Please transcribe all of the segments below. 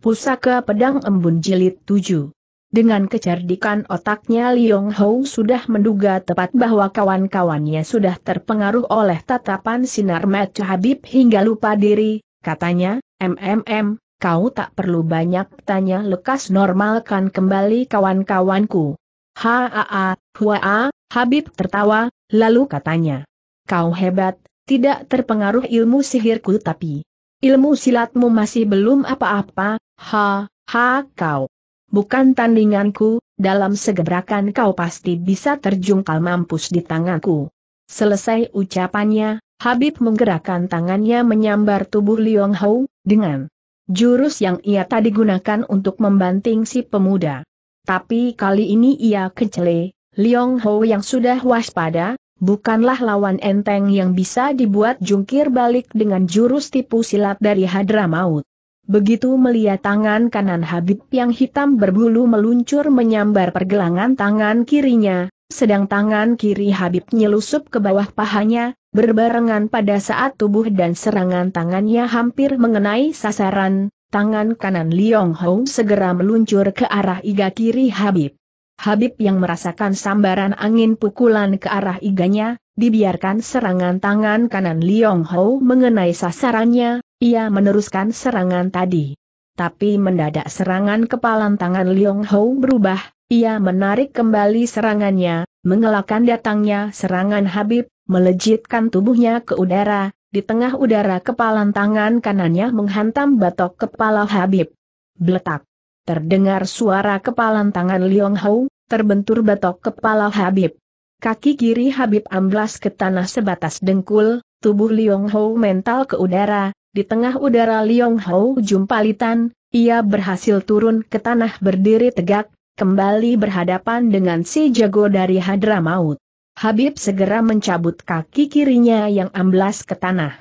Pusaka Pedang Embun Jilid 7 Dengan kecerdikan otaknya Liong Hou sudah menduga tepat bahwa kawan-kawannya sudah terpengaruh oleh tatapan sinar mata Habib hingga lupa diri, katanya, MMM, kau tak perlu banyak tanya lekas normalkan kembali kawan-kawanku. Haa, huaa, Habib tertawa, lalu katanya, kau hebat, tidak terpengaruh ilmu sihirku tapi... Ilmu silatmu masih belum apa-apa, Ha, ha kau. Bukan tandinganku, dalam segebrakan kau pasti bisa terjungkal mampus di tanganku. Selesai ucapannya, Habib menggerakkan tangannya menyambar tubuh Liong Hou, dengan jurus yang ia tadi gunakan untuk membanting si pemuda. Tapi kali ini ia kecele, Liong Hou yang sudah waspada, bukanlah lawan enteng yang bisa dibuat jungkir balik dengan jurus tipu silat dari Hadramaut. Begitu melihat tangan kanan Habib yang hitam berbulu meluncur menyambar pergelangan tangan kirinya, sedang tangan kiri Habib nyelusup ke bawah pahanya, berbarengan pada saat tubuh dan serangan tangannya hampir mengenai sasaran, tangan kanan Liong Hou segera meluncur ke arah iga kiri Habib. Habib yang merasakan sambaran angin pukulan ke arah iganya, dibiarkan serangan tangan kanan Liong Hou mengenai sasarannya, ia meneruskan serangan tadi. Tapi mendadak serangan kepalan tangan Liong Hou berubah, ia menarik kembali serangannya, mengelakkan datangnya serangan Habib, melejitkan tubuhnya ke udara, di tengah udara kepalan tangan kanannya menghantam batok kepala Habib. Beletak. Terdengar suara kepalan tangan Liong Hou, terbentur batok kepala Habib. Kaki kiri Habib amblas ke tanah sebatas dengkul, tubuh Liong Hou mental ke udara, di tengah udara Liong Hou jumpalitan, ia berhasil turun ke tanah berdiri tegak, kembali berhadapan dengan si jago dari Hadramaut. Habib segera mencabut kaki kirinya yang amblas ke tanah.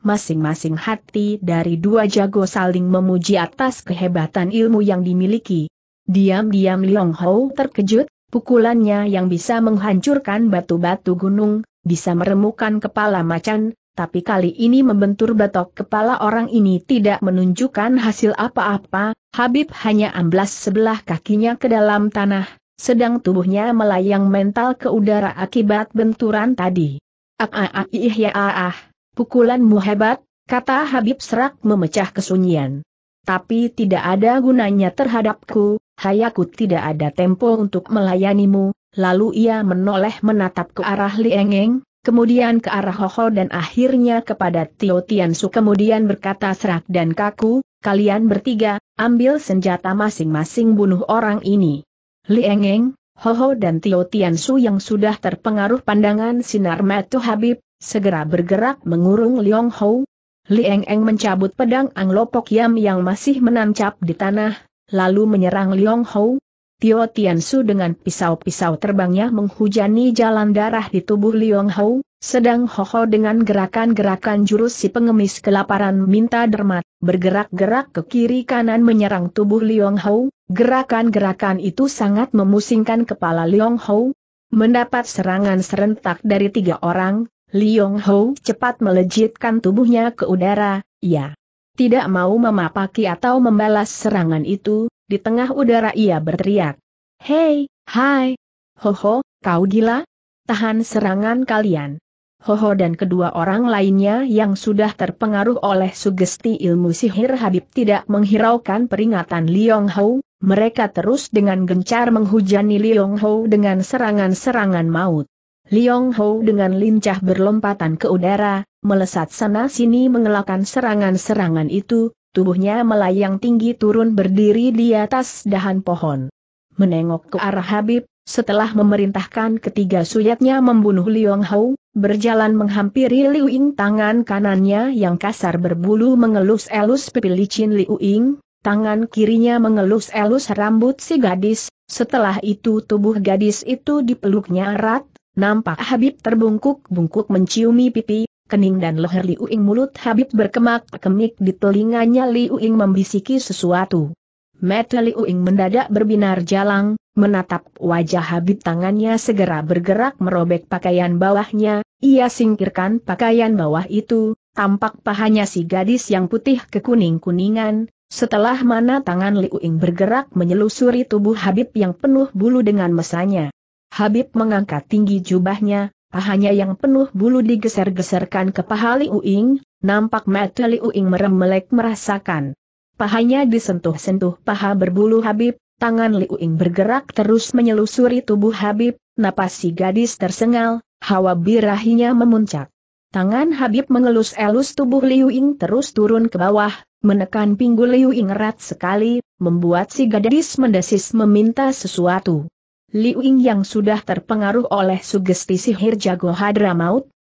Masing-masing hati dari dua jago saling memuji atas kehebatan ilmu yang dimiliki. Diam-diam Liong Hou terkejut, pukulannya yang bisa menghancurkan batu-batu gunung, bisa meremukan kepala macan, tapi kali ini membentur batok kepala orang ini tidak menunjukkan hasil apa-apa, Habib hanya amblas sebelah kakinya ke dalam tanah, sedang tubuhnya melayang mental ke udara akibat benturan tadi. Ah ah ah ya ah, ah, pukulanmu hebat, kata Habib serak memecah kesunyian. Tapi tidak ada gunanya terhadapku, hayaku tidak ada tempo untuk melayanimu, lalu ia menoleh menatap ke arah Liengeng, kemudian ke arah Hoho dan akhirnya kepada Tio Tiansu kemudian berkata serak dan kaku, kalian bertiga, ambil senjata masing-masing bunuh orang ini. Lieng Eng, Hoho dan Tio Tiansu yang sudah terpengaruh pandangan sinar metu Habib, segera bergerak mengurung Liong Ho. Lieng Eng mencabut pedang Anglopok Yam yang masih menancap di tanah, lalu menyerang Liong Ho, Tio Tiansu dengan pisau-pisau terbangnya menghujani jalan darah di tubuh Liong Hou, sedang Hoho dengan gerakan-gerakan jurus si pengemis kelaparan minta dermat, bergerak-gerak ke kiri kanan menyerang tubuh Liong Hou, gerakan-gerakan itu sangat memusingkan kepala Liong Hou. Mendapat serangan serentak dari tiga orang, Liong Hou cepat melejitkan tubuhnya ke udara, ya. Tidak mau memapaki atau membalas serangan itu, di tengah udara ia berteriak. Hei, hai, hoho, kau gila? Tahan serangan kalian. Hoho dan kedua orang lainnya yang sudah terpengaruh oleh sugesti ilmu sihir Habib tidak menghiraukan peringatan Liong Ho, mereka terus dengan gencar menghujani Liong Ho dengan serangan-serangan maut. Liong Ho dengan lincah berlompatan ke udara, melesat sana-sini mengelakkan serangan-serangan itu, Tubuhnya melayang tinggi turun berdiri di atas dahan pohon. Menengok ke arah Habib, setelah memerintahkan ketiga suyatnya membunuh Liong Hou, berjalan menghampiri Liu Ying tangan kanannya yang kasar berbulu mengelus-elus pipi licin Liu Ying, tangan kirinya mengelus-elus rambut si gadis, setelah itu tubuh gadis itu dipeluknya erat, nampak Habib terbungkuk-bungkuk menciumi pipi, kening dan leher Liu Ying mulut Habib berkemak-kemik di telinganya Liu Ying membisiki sesuatu. Mata Liu Ying mendadak berbinar jalang, menatap wajah Habib tangannya segera bergerak merobek pakaian bawahnya, ia singkirkan pakaian bawah itu, tampak pahanya si gadis yang putih kekuning-kuningan, setelah mana tangan Liu Ying bergerak menyelusuri tubuh Habib yang penuh bulu dengan mesanya. Habib mengangkat tinggi jubahnya, pahanya yang penuh bulu digeser-geserkan ke paha Liu Ying, nampak mata Liu Ying melek merasakan. Pahanya disentuh-sentuh paha berbulu Habib, tangan Liu Ying bergerak terus menyelusuri tubuh Habib, napas si gadis tersengal, hawa birahinya memuncak. Tangan Habib mengelus-elus tubuh Liu Ying terus turun ke bawah, menekan pinggul Liu Ying erat sekali, membuat si gadis mendesis meminta sesuatu. Liu Ying yang sudah terpengaruh oleh sugesti sihir jago hadra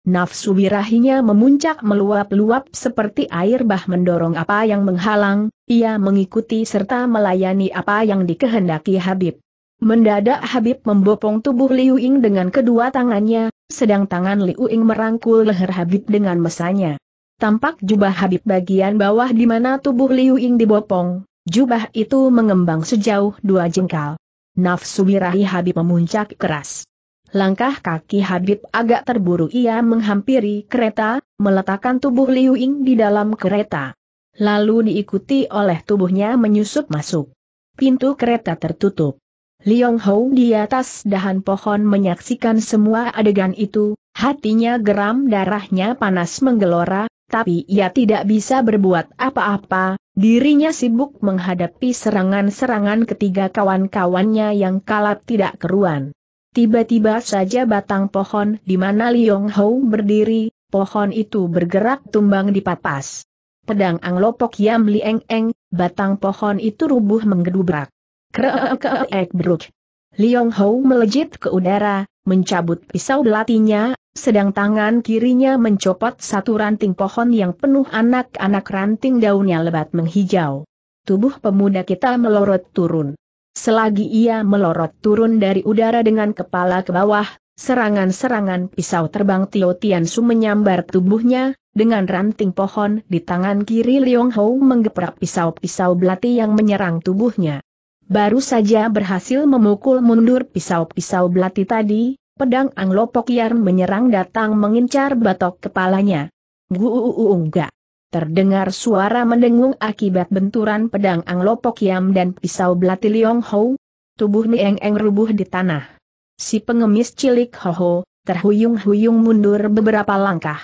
nafsu birahinya memuncak meluap-luap seperti air bah mendorong apa yang menghalang, ia mengikuti serta melayani apa yang dikehendaki Habib. Mendadak Habib membopong tubuh Liu Ying dengan kedua tangannya, sedang tangan Liu Ying merangkul leher Habib dengan mesanya. Tampak jubah Habib bagian bawah di mana tubuh Liu Ying dibopong, jubah itu mengembang sejauh dua jengkal nafsu birahi Habib memuncak keras. Langkah kaki Habib agak terburu ia menghampiri kereta, meletakkan tubuh Liu Ying di dalam kereta. Lalu diikuti oleh tubuhnya menyusup masuk. Pintu kereta tertutup. Liong Hou di atas dahan pohon menyaksikan semua adegan itu, hatinya geram darahnya panas menggelora, tapi ia tidak bisa berbuat apa-apa, Dirinya sibuk menghadapi serangan-serangan ketiga kawan-kawannya yang kalap tidak keruan. Tiba-tiba saja batang pohon di mana Liong Hou berdiri, pohon itu bergerak tumbang di papas. Pedang anglopok Yam Lieng Eng, batang pohon itu rubuh menggedubrak. Kreek bruk. Liong Hou melejit ke udara, mencabut pisau belatinya, sedang tangan kirinya mencopot satu ranting pohon yang penuh anak-anak ranting daunnya lebat menghijau. Tubuh pemuda kita melorot turun. Selagi ia melorot turun dari udara dengan kepala ke bawah, serangan-serangan pisau terbang Tio Tiansu menyambar tubuhnya, dengan ranting pohon di tangan kiri Liong Hou menggeprak pisau-pisau belati yang menyerang tubuhnya. Baru saja berhasil memukul mundur pisau-pisau belati tadi, Pedang Anglopok Yar menyerang datang mengincar batok kepalanya. Guuuunggak. Terdengar suara mendengung akibat benturan pedang Anglopok Yam dan pisau belati Liong Hou. Tubuh Nieng Eng rubuh di tanah. Si pengemis cilik Hoho, terhuyung-huyung mundur beberapa langkah.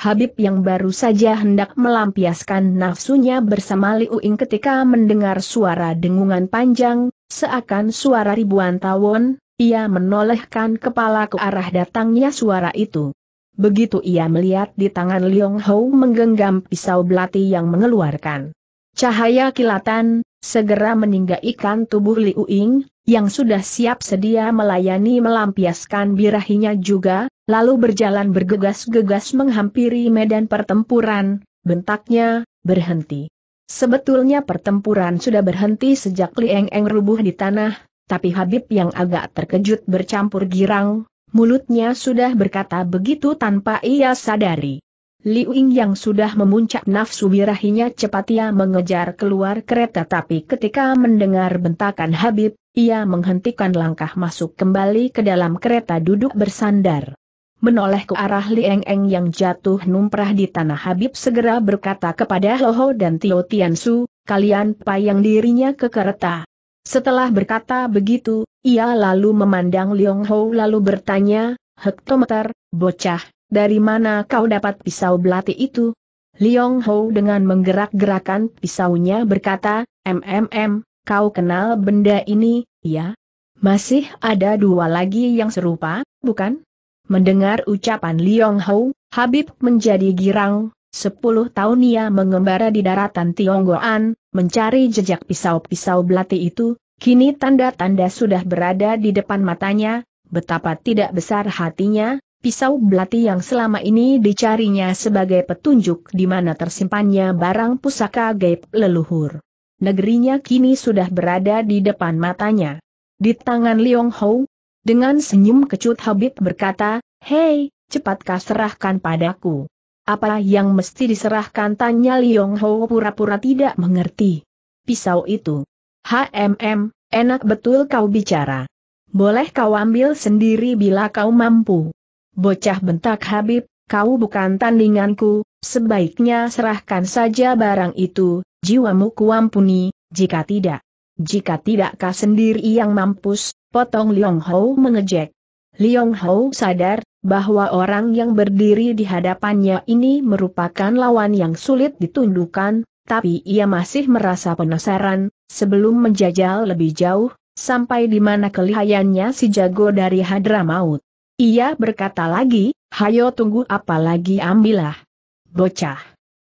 Habib yang baru saja hendak melampiaskan nafsunya bersama Liu Ing ketika mendengar suara dengungan panjang, seakan suara ribuan tawon, ia menolehkan kepala ke arah datangnya suara itu. Begitu ia melihat di tangan Liong Hou menggenggam pisau belati yang mengeluarkan cahaya kilatan, segera meninggalkan tubuh Liu Ying, yang sudah siap sedia melayani melampiaskan birahinya juga, lalu berjalan bergegas-gegas menghampiri medan pertempuran, bentaknya, berhenti. Sebetulnya pertempuran sudah berhenti sejak Lieng Eng rubuh di tanah, tapi Habib yang agak terkejut bercampur girang, mulutnya sudah berkata begitu tanpa ia sadari. Liu Ying yang sudah memuncak nafsu birahinya cepat ia mengejar keluar kereta tapi ketika mendengar bentakan Habib, ia menghentikan langkah masuk kembali ke dalam kereta duduk bersandar. Menoleh ke arah Lieng Eng yang jatuh numprah di tanah Habib segera berkata kepada Loho dan Tio Tiansu, kalian payang dirinya ke kereta. Setelah berkata begitu, ia lalu memandang Liong Ho lalu bertanya, Hektometer, bocah, dari mana kau dapat pisau belati itu? Liong Ho dengan menggerak-gerakan pisaunya berkata, MMM, kau kenal benda ini, ya? Masih ada dua lagi yang serupa, bukan? Mendengar ucapan Liong Ho, Habib menjadi girang, Sepuluh tahun ia mengembara di daratan Tionggoan, mencari jejak pisau-pisau belati itu, kini tanda-tanda sudah berada di depan matanya, betapa tidak besar hatinya, pisau belati yang selama ini dicarinya sebagai petunjuk di mana tersimpannya barang pusaka gaib leluhur. Negerinya kini sudah berada di depan matanya. Di tangan Liong Hou, dengan senyum kecut Habib berkata, Hei, cepatkah serahkan padaku. Apa yang mesti diserahkan tanya Liong Ho pura-pura tidak mengerti. Pisau itu. HMM, enak betul kau bicara. Boleh kau ambil sendiri bila kau mampu. Bocah bentak Habib, kau bukan tandinganku, sebaiknya serahkan saja barang itu, jiwamu kuampuni, jika tidak. Jika tidak kau sendiri yang mampus, potong Liong Ho mengejek. Liong Ho sadar, bahwa orang yang berdiri di hadapannya ini merupakan lawan yang sulit ditundukkan, tapi ia masih merasa penasaran, sebelum menjajal lebih jauh, sampai di mana kelihayannya si jago dari Hadramaut. Ia berkata lagi, hayo tunggu apa lagi ambillah. Bocah.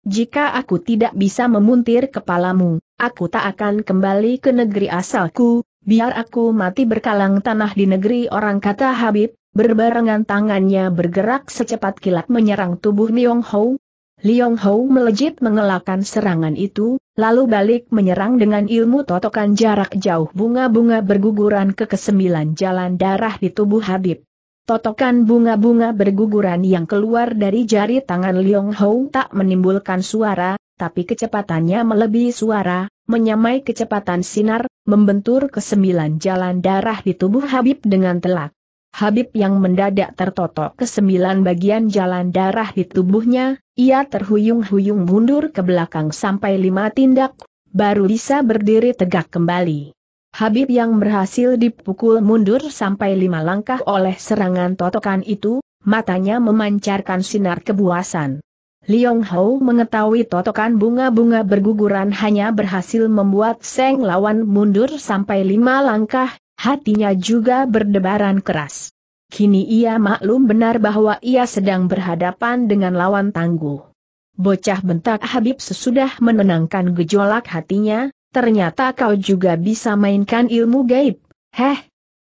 Jika aku tidak bisa memuntir kepalamu, aku tak akan kembali ke negeri asalku, biar aku mati berkalang tanah di negeri orang kata Habib, Berbarengan tangannya bergerak secepat kilat menyerang tubuh Liong Hou. Liong Hou melejit mengelakkan serangan itu, lalu balik menyerang dengan ilmu totokan jarak jauh bunga-bunga berguguran ke kesembilan jalan darah di tubuh Habib. Totokan bunga-bunga berguguran yang keluar dari jari tangan Liong Hou tak menimbulkan suara, tapi kecepatannya melebihi suara, menyamai kecepatan sinar, membentur kesembilan jalan darah di tubuh Habib dengan telak. Habib yang mendadak tertotok ke sembilan bagian jalan darah di tubuhnya, ia terhuyung-huyung mundur ke belakang sampai lima tindak, baru bisa berdiri tegak kembali. Habib yang berhasil dipukul mundur sampai lima langkah oleh serangan totokan itu, matanya memancarkan sinar kebuasan. Liong Hao mengetahui totokan bunga-bunga berguguran hanya berhasil membuat Seng lawan mundur sampai lima langkah, hatinya juga berdebaran keras. Kini ia maklum benar bahwa ia sedang berhadapan dengan lawan tangguh. Bocah bentak Habib sesudah menenangkan gejolak hatinya, ternyata kau juga bisa mainkan ilmu gaib, heh?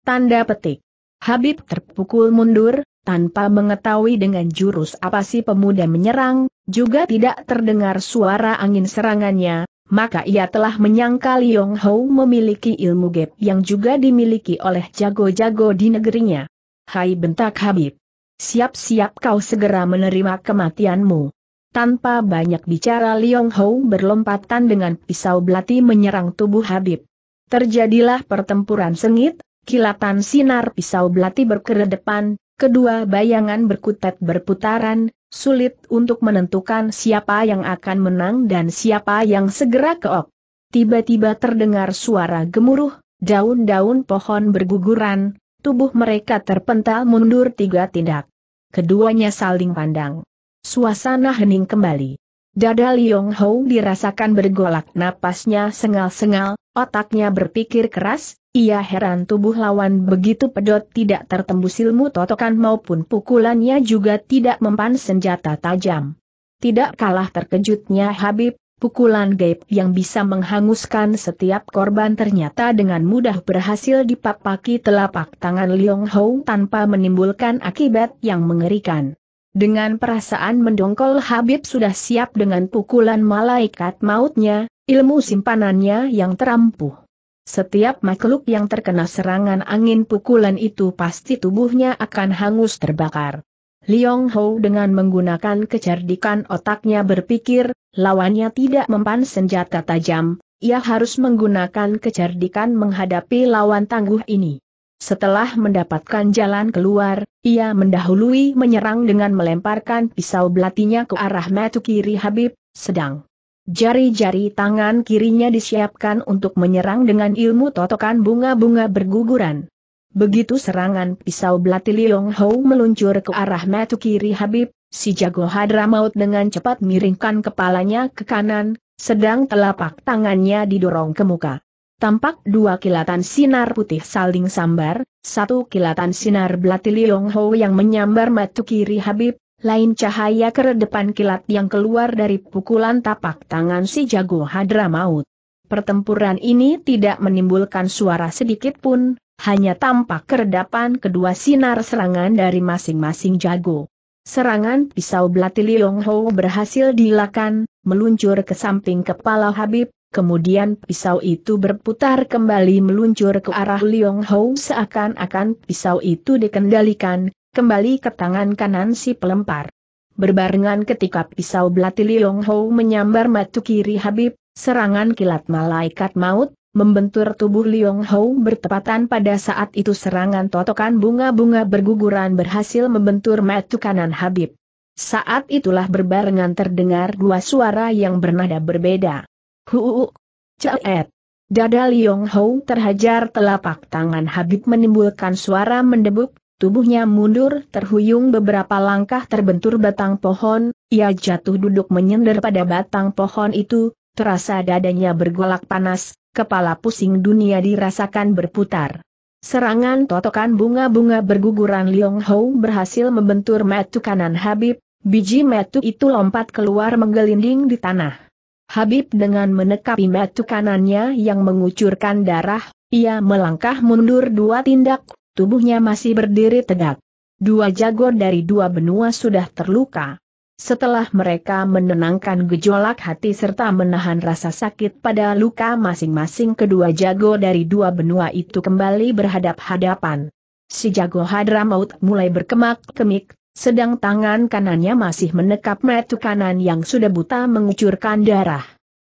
Tanda petik. Habib terpukul mundur, tanpa mengetahui dengan jurus apa si pemuda menyerang, juga tidak terdengar suara angin serangannya, maka ia telah menyangka Liong Hou memiliki ilmu gap yang juga dimiliki oleh jago-jago di negerinya. Hai bentak Habib. Siap-siap kau segera menerima kematianmu. Tanpa banyak bicara Liong Hou berlompatan dengan pisau belati menyerang tubuh Habib. Terjadilah pertempuran sengit, kilatan sinar pisau belati berkedepan. kedua bayangan berkutat berputaran, sulit untuk menentukan siapa yang akan menang dan siapa yang segera keok. Tiba-tiba terdengar suara gemuruh, daun-daun pohon berguguran, tubuh mereka terpental mundur tiga tindak. Keduanya saling pandang. Suasana hening kembali. Dada Liong Hou dirasakan bergolak napasnya sengal-sengal, Otaknya berpikir keras, ia heran tubuh lawan begitu pedot tidak tertembus ilmu totokan maupun pukulannya juga tidak mempan senjata tajam. Tidak kalah terkejutnya Habib, pukulan gaib yang bisa menghanguskan setiap korban ternyata dengan mudah berhasil dipapaki telapak tangan Liong Hong tanpa menimbulkan akibat yang mengerikan. Dengan perasaan mendongkol Habib sudah siap dengan pukulan malaikat mautnya, Ilmu simpanannya yang terampuh. Setiap makhluk yang terkena serangan angin pukulan itu pasti tubuhnya akan hangus terbakar. Liong Ho dengan menggunakan kecerdikan otaknya berpikir, lawannya tidak mempan senjata tajam, ia harus menggunakan kecerdikan menghadapi lawan tangguh ini. Setelah mendapatkan jalan keluar, ia mendahului menyerang dengan melemparkan pisau belatinya ke arah metu kiri Habib, sedang Jari-jari tangan kirinya disiapkan untuk menyerang dengan ilmu totokan bunga-bunga berguguran. Begitu serangan pisau belati Liong Hou meluncur ke arah metu kiri Habib, si jago Hadramaut dengan cepat miringkan kepalanya ke kanan, sedang telapak tangannya didorong ke muka. Tampak dua kilatan sinar putih saling sambar, satu kilatan sinar belati Liong Hou yang menyambar metu kiri Habib, lain cahaya keredepan kilat yang keluar dari pukulan tapak tangan si jago hadra maut. Pertempuran ini tidak menimbulkan suara sedikit pun, hanya tampak keredapan kedua sinar serangan dari masing-masing jago. Serangan pisau belati Liong Ho berhasil dilakukan, meluncur ke samping kepala Habib, kemudian pisau itu berputar kembali meluncur ke arah Liong Ho seakan-akan pisau itu dikendalikan, kembali ke tangan kanan si pelempar. Berbarengan ketika pisau belati Liong Ho menyambar matu kiri Habib, serangan kilat malaikat maut, membentur tubuh Liong Ho bertepatan pada saat itu serangan totokan bunga-bunga berguguran berhasil membentur matu kanan Habib. Saat itulah berbarengan terdengar dua suara yang bernada berbeda. Huuu, ceet. Dada Liong Ho terhajar telapak tangan Habib menimbulkan suara mendebuk, Tubuhnya mundur terhuyung beberapa langkah terbentur batang pohon, ia jatuh duduk menyender pada batang pohon itu, terasa dadanya bergolak panas, kepala pusing dunia dirasakan berputar. Serangan totokan bunga-bunga berguguran Liong Hou berhasil membentur metu kanan Habib, biji metu itu lompat keluar menggelinding di tanah. Habib dengan menekapi metu kanannya yang mengucurkan darah, ia melangkah mundur dua tindak, Tubuhnya masih berdiri tegak. Dua jago dari dua benua sudah terluka. Setelah mereka menenangkan gejolak hati serta menahan rasa sakit pada luka masing-masing kedua jago dari dua benua itu kembali berhadap-hadapan. Si jago Hadramaut mulai berkemak-kemik, sedang tangan kanannya masih menekap metu kanan yang sudah buta mengucurkan darah.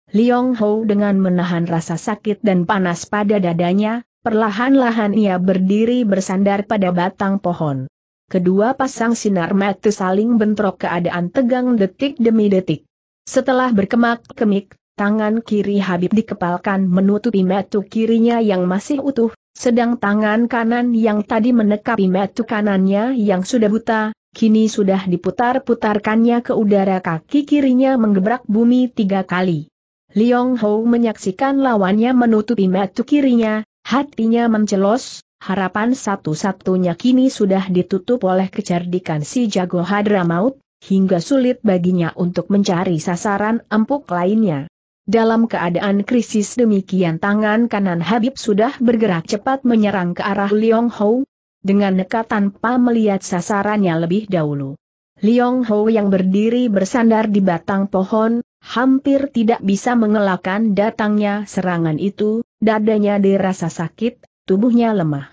Liong Ho dengan menahan rasa sakit dan panas pada dadanya, Perlahan-lahan ia berdiri bersandar pada batang pohon. Kedua pasang sinar mata saling bentrok keadaan tegang detik demi detik. Setelah berkemak-kemik, tangan kiri Habib dikepalkan menutupi mata kirinya yang masih utuh, sedang tangan kanan yang tadi menekapi mata kanannya yang sudah buta, kini sudah diputar-putarkannya ke udara kaki kirinya menggebrak bumi tiga kali. Liong Ho menyaksikan lawannya menutupi mata kirinya, Hatinya mencelos, harapan satu-satunya kini sudah ditutup oleh kecerdikan si jago Hadramaut, hingga sulit baginya untuk mencari sasaran empuk lainnya. Dalam keadaan krisis demikian tangan kanan Habib sudah bergerak cepat menyerang ke arah Liong Hou, dengan nekat tanpa melihat sasarannya lebih dahulu. Liong Hou yang berdiri bersandar di batang pohon, hampir tidak bisa mengelakkan datangnya serangan itu, Dadanya dirasa sakit, tubuhnya lemah.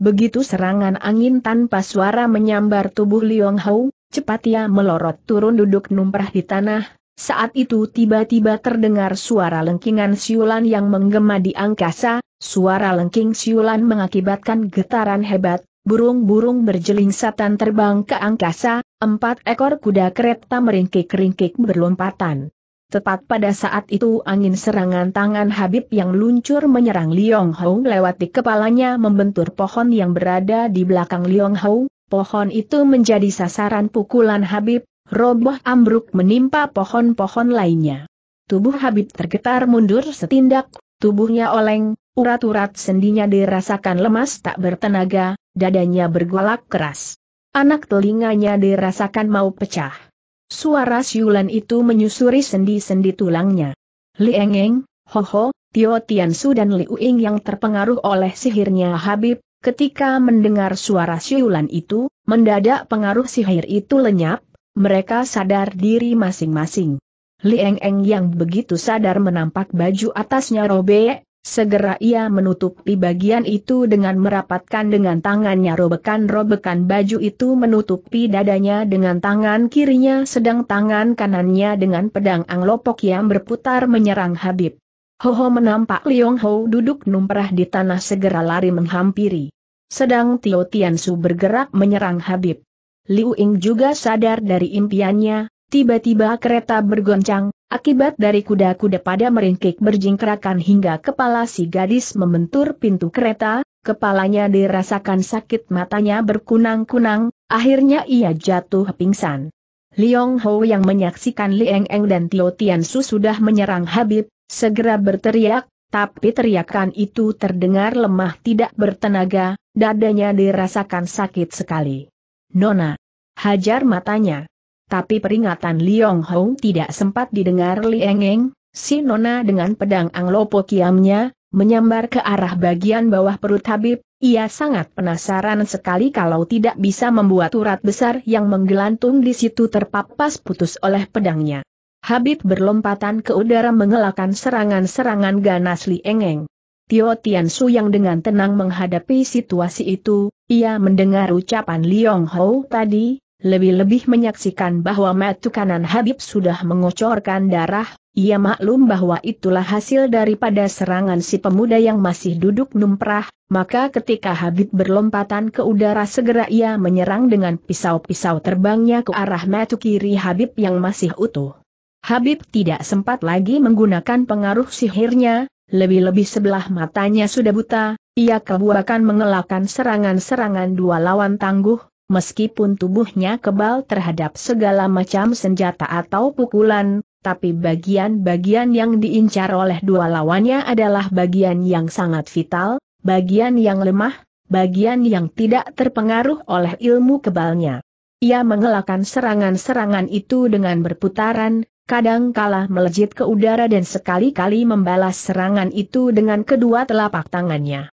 Begitu serangan angin tanpa suara menyambar tubuh Liong Hao, cepat ia melorot turun duduk numprah di tanah, saat itu tiba-tiba terdengar suara lengkingan siulan yang menggema di angkasa, suara lengking siulan mengakibatkan getaran hebat, burung-burung berjelingsatan terbang ke angkasa, empat ekor kuda kereta meringkik-ringkik berlompatan. Tepat pada saat itu angin serangan tangan Habib yang luncur menyerang Liong Hong lewati kepalanya membentur pohon yang berada di belakang Liong Hong, pohon itu menjadi sasaran pukulan Habib, roboh ambruk menimpa pohon-pohon lainnya. Tubuh Habib tergetar mundur setindak, tubuhnya oleng, urat-urat sendinya dirasakan lemas tak bertenaga, dadanya bergolak keras. Anak telinganya dirasakan mau pecah. Suara siulan itu menyusuri sendi-sendi tulangnya. Li Engeng, Ho Ho, Tio Tiansu dan Liu Ying yang terpengaruh oleh sihirnya Habib, ketika mendengar suara siulan itu, mendadak pengaruh sihir itu lenyap, mereka sadar diri masing-masing. Lieng Eng yang begitu sadar menampak baju atasnya robek, Segera ia menutupi bagian itu dengan merapatkan dengan tangannya robekan-robekan baju itu menutupi dadanya dengan tangan kirinya sedang tangan kanannya dengan pedang anglopok yang berputar menyerang Habib. Hoho menampak Liong Ho duduk numprah di tanah segera lari menghampiri. Sedang Tio Tiansu bergerak menyerang Habib. Liu Ying juga sadar dari impiannya, tiba-tiba kereta bergoncang, Akibat dari kuda-kuda pada meringkik berjingkrakan hingga kepala si gadis membentur pintu kereta, kepalanya dirasakan sakit matanya berkunang-kunang, akhirnya ia jatuh pingsan. Liong Ho yang menyaksikan Lieng Eng dan Tio Su sudah menyerang Habib, segera berteriak, tapi teriakan itu terdengar lemah tidak bertenaga, dadanya dirasakan sakit sekali. Nona, hajar matanya. Tapi peringatan Liong Hong tidak sempat didengar Li Eng, si Nona dengan pedang Anglopo kiamnya, menyambar ke arah bagian bawah perut Habib, ia sangat penasaran sekali kalau tidak bisa membuat urat besar yang menggelantung di situ terpapas putus oleh pedangnya. Habib berlompatan ke udara mengelakkan serangan-serangan ganas Li Eng. Tio Su yang dengan tenang menghadapi situasi itu, ia mendengar ucapan Liong Hou tadi, lebih-lebih menyaksikan bahwa matukanan kanan Habib sudah mengocorkan darah, ia maklum bahwa itulah hasil daripada serangan si pemuda yang masih duduk numprah, maka ketika Habib berlompatan ke udara segera ia menyerang dengan pisau-pisau terbangnya ke arah matu kiri Habib yang masih utuh. Habib tidak sempat lagi menggunakan pengaruh sihirnya, lebih-lebih sebelah matanya sudah buta, ia kebuakan mengelakkan serangan-serangan dua lawan tangguh, meskipun tubuhnya kebal terhadap segala macam senjata atau pukulan, tapi bagian-bagian yang diincar oleh dua lawannya adalah bagian yang sangat vital, bagian yang lemah, bagian yang tidak terpengaruh oleh ilmu kebalnya. Ia mengelakkan serangan-serangan itu dengan berputaran, kadang kala melejit ke udara dan sekali-kali membalas serangan itu dengan kedua telapak tangannya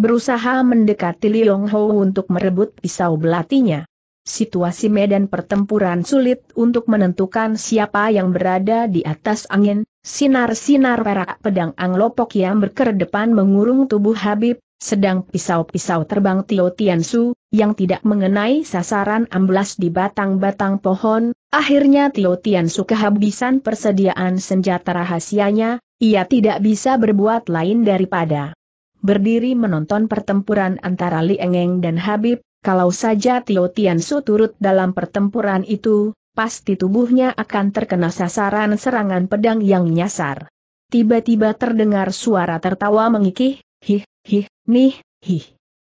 berusaha mendekati Liong Ho untuk merebut pisau belatinya. Situasi medan pertempuran sulit untuk menentukan siapa yang berada di atas angin, sinar-sinar perak pedang anglopok yang berkedepan mengurung tubuh Habib, sedang pisau-pisau terbang Tio Tiansu, yang tidak mengenai sasaran amblas di batang-batang pohon, akhirnya Tio Tiansu kehabisan persediaan senjata rahasianya, ia tidak bisa berbuat lain daripada berdiri menonton pertempuran antara Li Engeng dan Habib, kalau saja Tio Su turut dalam pertempuran itu, pasti tubuhnya akan terkena sasaran serangan pedang yang nyasar. Tiba-tiba terdengar suara tertawa mengikih, hih, hih, nih, hih.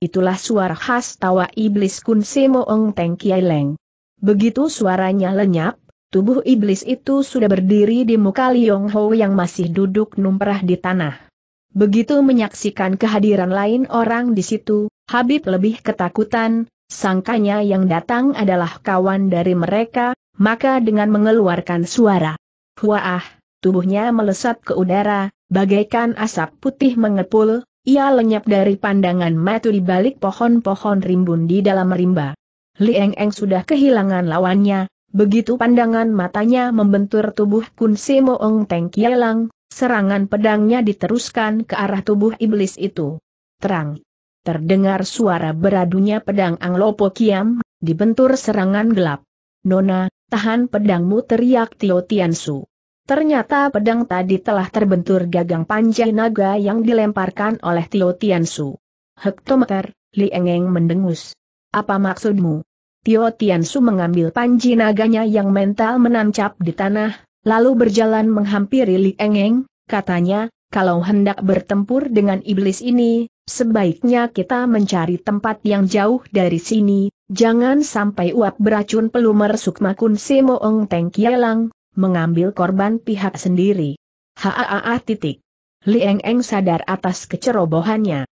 Itulah suara khas tawa iblis kunse moong teng kiai leng. Begitu suaranya lenyap, tubuh iblis itu sudah berdiri di muka Liong Ho yang masih duduk numperah di tanah. Begitu menyaksikan kehadiran lain orang di situ, Habib lebih ketakutan, sangkanya yang datang adalah kawan dari mereka, maka dengan mengeluarkan suara. Huah, tubuhnya melesat ke udara, bagaikan asap putih mengepul, ia lenyap dari pandangan mata di balik pohon-pohon rimbun di dalam rimba. Lieng Eng sudah kehilangan lawannya, begitu pandangan matanya membentur tubuh Kun Simo Ong Teng Kielang, Serangan pedangnya diteruskan ke arah tubuh iblis itu. Terang. Terdengar suara beradunya pedang Anglopo Kiam, dibentur serangan gelap. Nona, tahan pedangmu teriak Tio Tiansu. Ternyata pedang tadi telah terbentur gagang panjang naga yang dilemparkan oleh Tio Tiansu. Hektometer, Li Engeng mendengus. Apa maksudmu? Tio Tiansu mengambil panji naganya yang mental menancap di tanah, Lalu berjalan menghampiri Li Engeng, katanya, kalau hendak bertempur dengan iblis ini, sebaiknya kita mencari tempat yang jauh dari sini, jangan sampai uap beracun pelumer Sukma Kun Semoong Teng Kielang, mengambil korban pihak sendiri. Haa titik. Li Eng sadar atas kecerobohannya.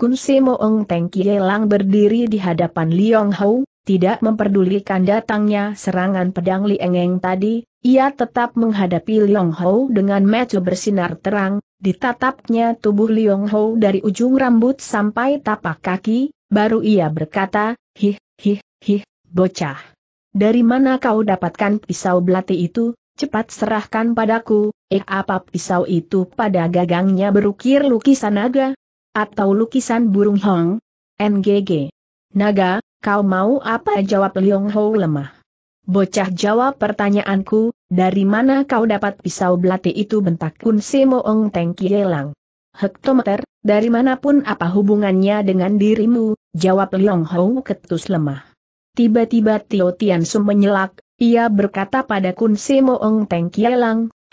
Kun Simoeng Teng Kielang berdiri di hadapan Liong Hou, tidak memperdulikan datangnya serangan pedang Li Eng tadi, ia tetap menghadapi Liong Ho dengan mata bersinar terang, ditatapnya tubuh Liong Ho dari ujung rambut sampai tapak kaki, baru ia berkata, hih, hih, hih, bocah. Dari mana kau dapatkan pisau belati itu, cepat serahkan padaku, eh apa pisau itu pada gagangnya berukir lukisan naga? Atau lukisan burung hong? NGG. Naga, kau mau apa jawab Liong Ho lemah. Bocah jawab pertanyaanku, dari mana kau dapat pisau belati itu bentak Kun Si Moong tengki Hektometer, dari manapun apa hubungannya dengan dirimu, jawab Liong Hou ketus lemah. Tiba-tiba Tio Tian Su menyelak, ia berkata pada Kun Si Moong tengki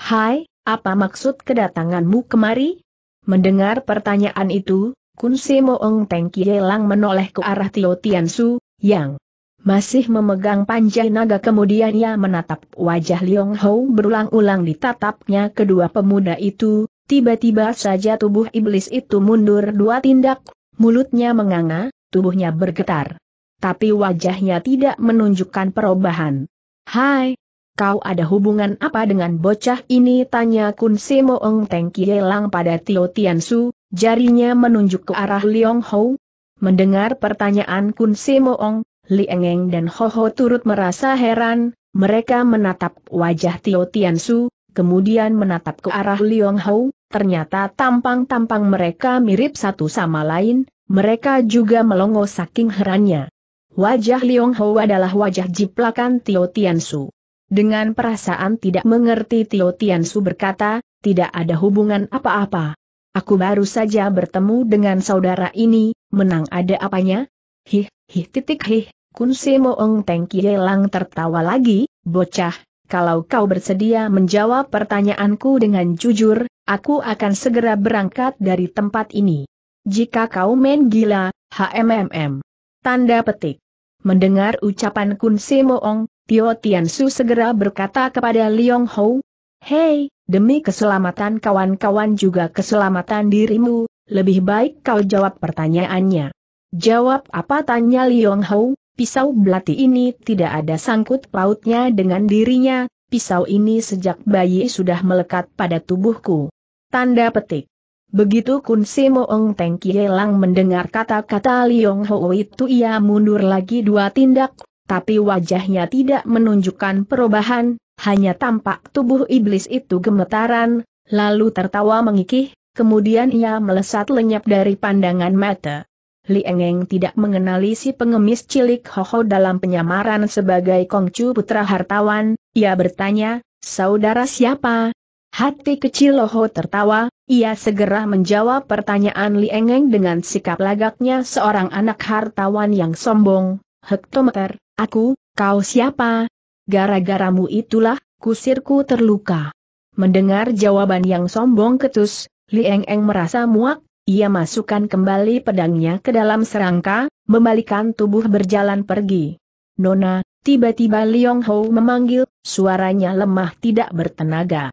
Hai, apa maksud kedatanganmu kemari? Mendengar pertanyaan itu, Kun Si Moong tengki menoleh ke arah Tio Tian Su, yang masih memegang panjai naga kemudian ia menatap wajah Liong Hou berulang-ulang ditatapnya kedua pemuda itu, tiba-tiba saja tubuh iblis itu mundur dua tindak, mulutnya menganga, tubuhnya bergetar. Tapi wajahnya tidak menunjukkan perubahan. Hai, kau ada hubungan apa dengan bocah ini? Tanya Kun Si Ong Teng Kielang pada Tio Tian Su jarinya menunjuk ke arah Liong Hou. Mendengar pertanyaan Kun Si Ong, Li Engeng dan Ho Ho turut merasa heran, mereka menatap wajah Tio Tian Su, kemudian menatap ke arah Liong Hou, ternyata tampang-tampang mereka mirip satu sama lain, mereka juga melongo saking herannya. Wajah Liong Hou adalah wajah jiplakan Tio Tian Su. Dengan perasaan tidak mengerti Tio Tian Su berkata, tidak ada hubungan apa-apa. Aku baru saja bertemu dengan saudara ini, menang ada apanya? Hih, Hih titik hih, Kun Se Moong Teng Kielang tertawa lagi, bocah, kalau kau bersedia menjawab pertanyaanku dengan jujur, aku akan segera berangkat dari tempat ini. Jika kau main gila, HMMM. Tanda petik. Mendengar ucapan Kun Se Moong, Tio Su segera berkata kepada Liong Ho, Hei, demi keselamatan kawan-kawan juga keselamatan dirimu, lebih baik kau jawab pertanyaannya. Jawab apa tanya Liong Hou, pisau belati ini tidak ada sangkut pautnya dengan dirinya, pisau ini sejak bayi sudah melekat pada tubuhku. Tanda petik. Begitu Kun Simo Ong Teng Kielang mendengar kata-kata Liong Hou itu ia mundur lagi dua tindak, tapi wajahnya tidak menunjukkan perubahan, hanya tampak tubuh iblis itu gemetaran, lalu tertawa mengikih, kemudian ia melesat lenyap dari pandangan mata. Li Engeng tidak mengenali si pengemis cilik Hoho dalam penyamaran sebagai Kongcu putra hartawan, ia bertanya, saudara siapa? Hati kecil Hoho tertawa, ia segera menjawab pertanyaan Li Engeng dengan sikap lagaknya seorang anak hartawan yang sombong, hektometer, aku, kau siapa? Gara-garamu itulah, kusirku terluka. Mendengar jawaban yang sombong ketus, Li Engeng merasa muak, ia masukkan kembali pedangnya ke dalam serangka, membalikan tubuh berjalan pergi. Nona, tiba-tiba Liong Ho memanggil, suaranya lemah tidak bertenaga.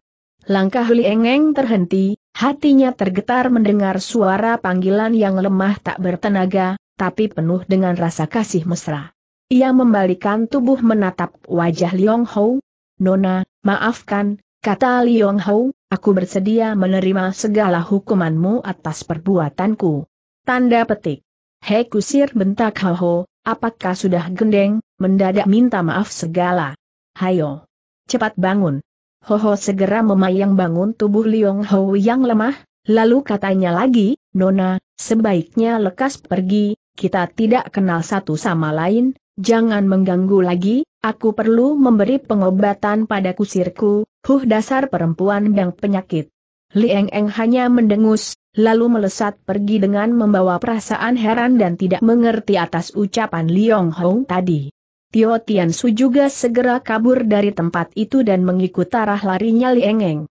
Langkah Liengeng Eng terhenti, hatinya tergetar mendengar suara panggilan yang lemah tak bertenaga, tapi penuh dengan rasa kasih mesra. Ia membalikan tubuh menatap wajah Liong Ho. Nona, maafkan, kata Liong Ho, Aku bersedia menerima segala hukumanmu atas perbuatanku. Tanda petik. Hei kusir bentak haho, apakah sudah gendeng, mendadak minta maaf segala. Hayo. Cepat bangun. Hoho segera memayang bangun tubuh Liong Ho yang lemah, lalu katanya lagi, Nona, sebaiknya lekas pergi, kita tidak kenal satu sama lain, jangan mengganggu lagi, Aku perlu memberi pengobatan pada kusirku, huh dasar perempuan yang penyakit. Lieng Eng hanya mendengus, lalu melesat pergi dengan membawa perasaan heran dan tidak mengerti atas ucapan Liong Hong tadi. Tio Tian Su juga segera kabur dari tempat itu dan mengikuti arah larinya Lieng Eng.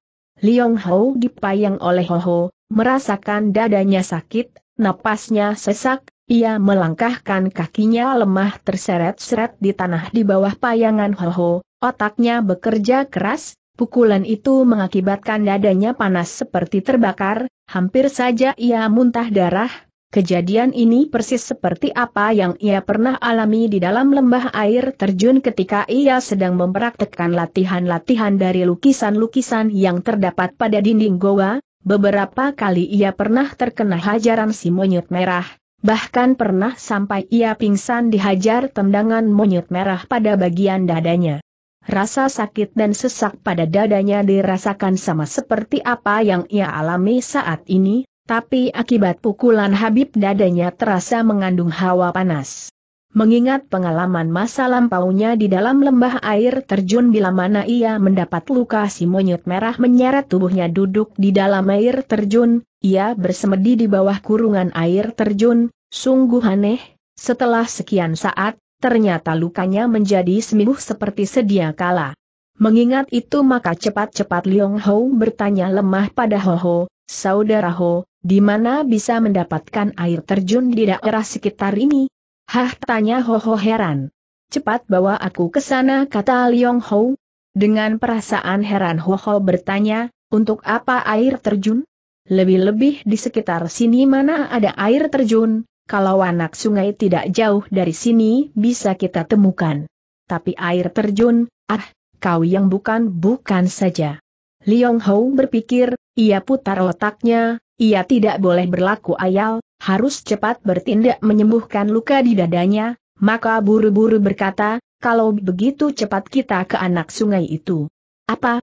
Liong Hou dipayang oleh Ho Ho, merasakan dadanya sakit, napasnya sesak, ia melangkahkan kakinya lemah terseret-seret di tanah di bawah payangan Hoho, otaknya bekerja keras, pukulan itu mengakibatkan dadanya panas seperti terbakar, hampir saja ia muntah darah. Kejadian ini persis seperti apa yang ia pernah alami di dalam lembah air terjun ketika ia sedang mempraktekkan latihan-latihan dari lukisan-lukisan yang terdapat pada dinding goa, beberapa kali ia pernah terkena hajaran si monyet merah, Bahkan pernah sampai ia pingsan dihajar tendangan monyet merah pada bagian dadanya. Rasa sakit dan sesak pada dadanya dirasakan sama seperti apa yang ia alami saat ini, tapi akibat pukulan Habib dadanya terasa mengandung hawa panas. Mengingat pengalaman masa lampaunya di dalam lembah air terjun bila mana ia mendapat luka si monyet merah menyeret tubuhnya duduk di dalam air terjun, ia bersemedi di bawah kurungan air terjun, sungguh aneh, setelah sekian saat, ternyata lukanya menjadi sembuh seperti sedia kala. Mengingat itu maka cepat-cepat Liong Ho bertanya lemah pada Ho Ho, Saudara Ho, di mana bisa mendapatkan air terjun di daerah sekitar ini? Hah tanya Ho Ho heran. Cepat bawa aku ke sana kata Liong Ho. Dengan perasaan heran Ho Ho bertanya, untuk apa air terjun? Lebih-lebih di sekitar sini mana ada air terjun, kalau anak sungai tidak jauh dari sini bisa kita temukan. Tapi air terjun, ah, kau yang bukan-bukan saja. Liong Hou berpikir, ia putar otaknya, ia tidak boleh berlaku ayal, harus cepat bertindak menyembuhkan luka di dadanya, maka buru-buru berkata, kalau begitu cepat kita ke anak sungai itu. Apa?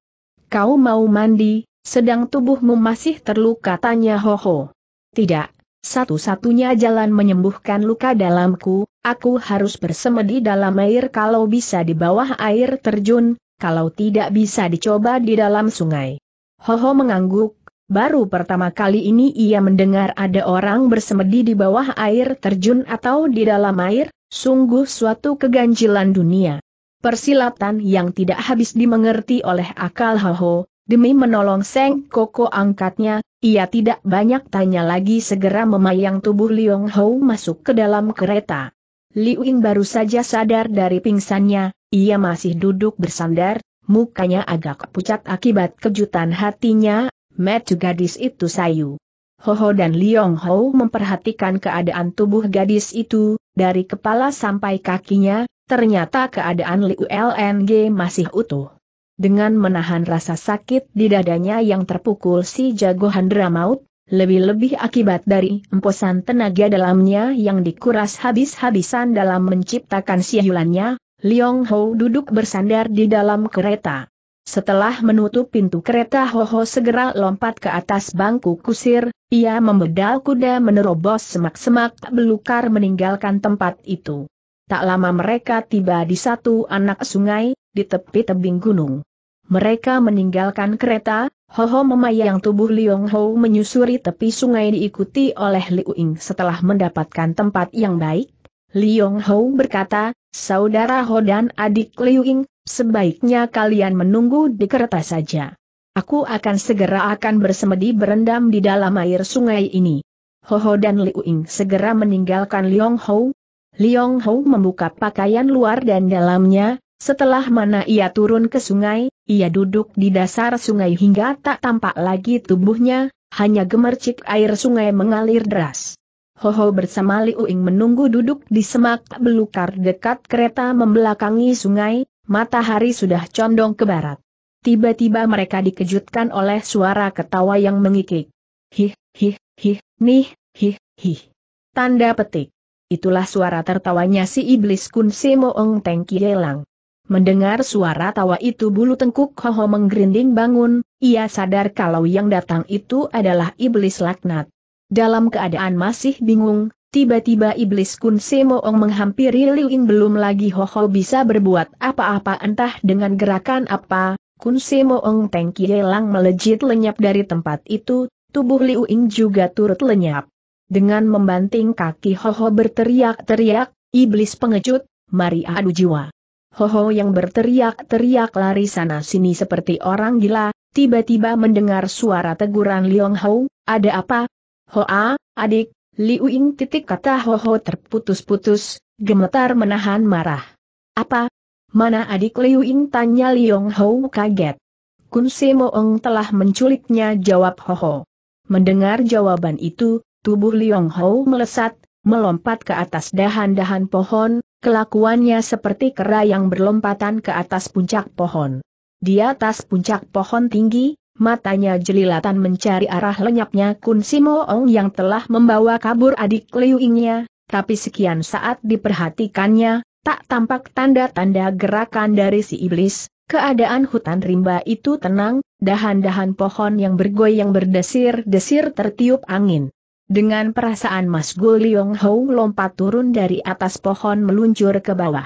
Kau mau mandi, sedang tubuhmu masih terluka tanya Ho Ho. Tidak, satu-satunya jalan menyembuhkan luka dalamku, aku harus bersemedi dalam air kalau bisa di bawah air terjun, kalau tidak bisa dicoba di dalam sungai. Ho Ho mengangguk, baru pertama kali ini ia mendengar ada orang bersemedi di bawah air terjun atau di dalam air, sungguh suatu keganjilan dunia. Persilatan yang tidak habis dimengerti oleh akal Hoho, Demi menolong Seng Koko angkatnya, ia tidak banyak tanya lagi segera memayang tubuh Liong Hou masuk ke dalam kereta. Liuin baru saja sadar dari pingsannya, ia masih duduk bersandar, mukanya agak pucat akibat kejutan hatinya, metu gadis itu sayu. Ho Ho dan Liong Hou memperhatikan keadaan tubuh gadis itu, dari kepala sampai kakinya, ternyata keadaan Liu LNG masih utuh. Dengan menahan rasa sakit di dadanya yang terpukul si jago handra maut, lebih-lebih akibat dari emposan tenaga dalamnya yang dikuras habis-habisan dalam menciptakan siulannya, Liong Ho duduk bersandar di dalam kereta. Setelah menutup pintu kereta Ho Ho segera lompat ke atas bangku kusir, ia membedal kuda menerobos semak-semak belukar meninggalkan tempat itu. Tak lama mereka tiba di satu anak sungai, di tepi tebing gunung. Mereka meninggalkan kereta, Hoho memayang tubuh Liong Ho menyusuri tepi sungai diikuti oleh Liu Ying setelah mendapatkan tempat yang baik. Liong Ho berkata, Saudara Ho dan adik Liu Ying, sebaiknya kalian menunggu di kereta saja. Aku akan segera akan bersemedi berendam di dalam air sungai ini. Hoho dan Liu Ying segera meninggalkan Liong Ho. Liong Ho membuka pakaian luar dan dalamnya, setelah mana ia turun ke sungai, ia duduk di dasar sungai hingga tak tampak lagi tubuhnya, hanya gemercik air sungai mengalir deras. Hoho bersama Liu Ying menunggu duduk di semak belukar dekat kereta membelakangi sungai, matahari sudah condong ke barat. Tiba-tiba mereka dikejutkan oleh suara ketawa yang mengikik. Hih, hih, hih, nih, hih, hih. Tanda petik. Itulah suara tertawanya si iblis Kun Semo Ong Teng Kielang. Mendengar suara tawa itu bulu tengkuk Hoho menggerinding bangun, ia sadar kalau yang datang itu adalah iblis laknat. Dalam keadaan masih bingung, tiba-tiba iblis Kun Semoong menghampiri Liu Ying belum lagi Hoho bisa berbuat apa-apa entah dengan gerakan apa, Kun Semoong Teng lang melejit lenyap dari tempat itu, tubuh Liu Ying juga turut lenyap. Dengan membanting kaki Hoho berteriak-teriak, iblis pengecut, mari adu jiwa. Hoho yang berteriak-teriak lari sana-sini seperti orang gila, tiba-tiba mendengar suara teguran Liong Hou, ada apa? Hoa, adik, Liu Ying titik kata Hoho terputus-putus, gemetar menahan marah. Apa? Mana adik Liu Ying tanya Liong Hou kaget. Kun Se Moong telah menculiknya jawab Hoho. Mendengar jawaban itu, tubuh Liong Hou melesat, melompat ke atas dahan-dahan pohon, Kelakuannya seperti kera yang berlompatan ke atas puncak pohon. Di atas puncak pohon tinggi, matanya jelilatan mencari arah lenyapnya Kun Simoong yang telah membawa kabur adik Liu tapi sekian saat diperhatikannya, tak tampak tanda-tanda gerakan dari si iblis, Keadaan hutan rimba itu tenang, dahan-dahan pohon yang bergoyang berdesir-desir tertiup angin. Dengan perasaan Mas Gu Liong Hou lompat turun dari atas pohon meluncur ke bawah.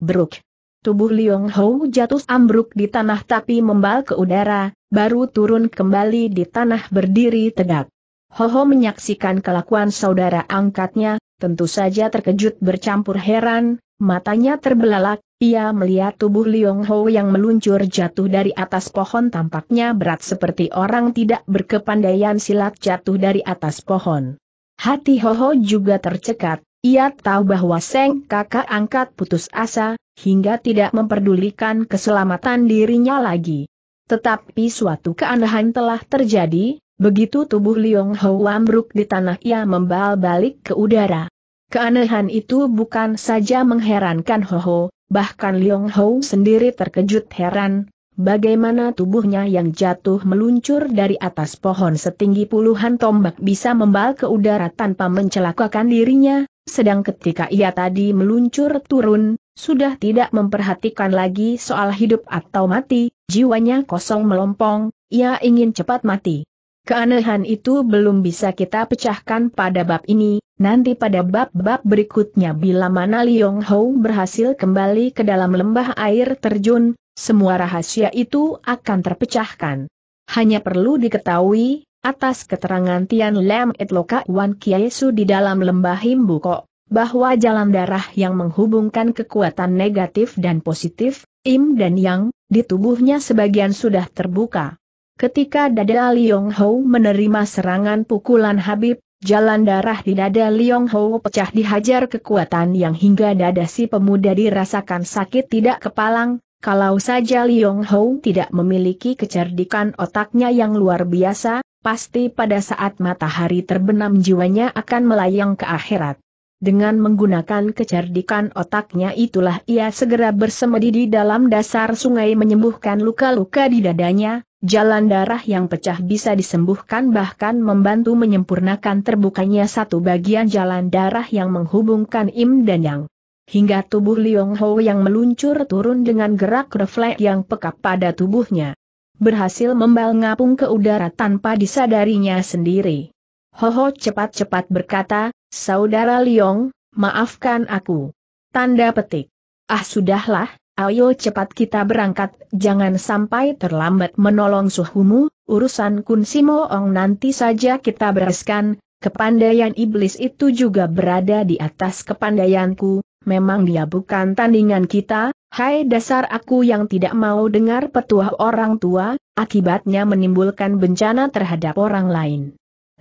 Bruk. Tubuh Liong Hou jatuh ambruk di tanah tapi membal ke udara, baru turun kembali di tanah berdiri tegak. Hoho menyaksikan kelakuan saudara angkatnya, tentu saja terkejut bercampur heran, matanya terbelalak, ia melihat tubuh Liong Ho yang meluncur jatuh dari atas pohon tampaknya berat seperti orang tidak berkepandaian silat jatuh dari atas pohon. Hati Ho Ho juga tercekat, ia tahu bahwa Seng kakak angkat putus asa, hingga tidak memperdulikan keselamatan dirinya lagi. Tetapi suatu keanehan telah terjadi, begitu tubuh Liong Ho ambruk di tanah ia membal balik ke udara. Keanehan itu bukan saja mengherankan Ho Ho bahkan Liong Hou sendiri terkejut heran, bagaimana tubuhnya yang jatuh meluncur dari atas pohon setinggi puluhan tombak bisa membal ke udara tanpa mencelakakan dirinya, sedang ketika ia tadi meluncur turun, sudah tidak memperhatikan lagi soal hidup atau mati, jiwanya kosong melompong, ia ingin cepat mati. Keanehan itu belum bisa kita pecahkan pada bab ini, nanti pada bab-bab berikutnya bila mana Liong Hou berhasil kembali ke dalam lembah air terjun, semua rahasia itu akan terpecahkan. Hanya perlu diketahui, atas keterangan Tian Lam et Loka Wan Kiesu di dalam lembah Himbuko, bahwa jalan darah yang menghubungkan kekuatan negatif dan positif, Im dan Yang, di tubuhnya sebagian sudah terbuka. Ketika dada Liong Ho menerima serangan pukulan Habib, jalan darah di dada Liong Ho pecah dihajar kekuatan yang hingga dada si pemuda dirasakan sakit tidak kepalang, kalau saja Liong Ho tidak memiliki kecerdikan otaknya yang luar biasa, pasti pada saat matahari terbenam jiwanya akan melayang ke akhirat. Dengan menggunakan kecerdikan otaknya itulah ia segera bersemedi di dalam dasar sungai menyembuhkan luka-luka di dadanya, jalan darah yang pecah bisa disembuhkan bahkan membantu menyempurnakan terbukanya satu bagian jalan darah yang menghubungkan Im dan Yang. Hingga tubuh Liong Ho yang meluncur turun dengan gerak refleks yang peka pada tubuhnya. Berhasil membal ngapung ke udara tanpa disadarinya sendiri. Ho ho cepat-cepat berkata, Saudara Liong, maafkan aku. Tanda petik. Ah sudahlah, Ayo cepat kita berangkat, jangan sampai terlambat menolong suhumu, urusan Kun Simo Ong nanti saja kita bereskan, kepandaian iblis itu juga berada di atas kepandaianku, memang dia bukan tandingan kita, hai dasar aku yang tidak mau dengar petuah orang tua, akibatnya menimbulkan bencana terhadap orang lain.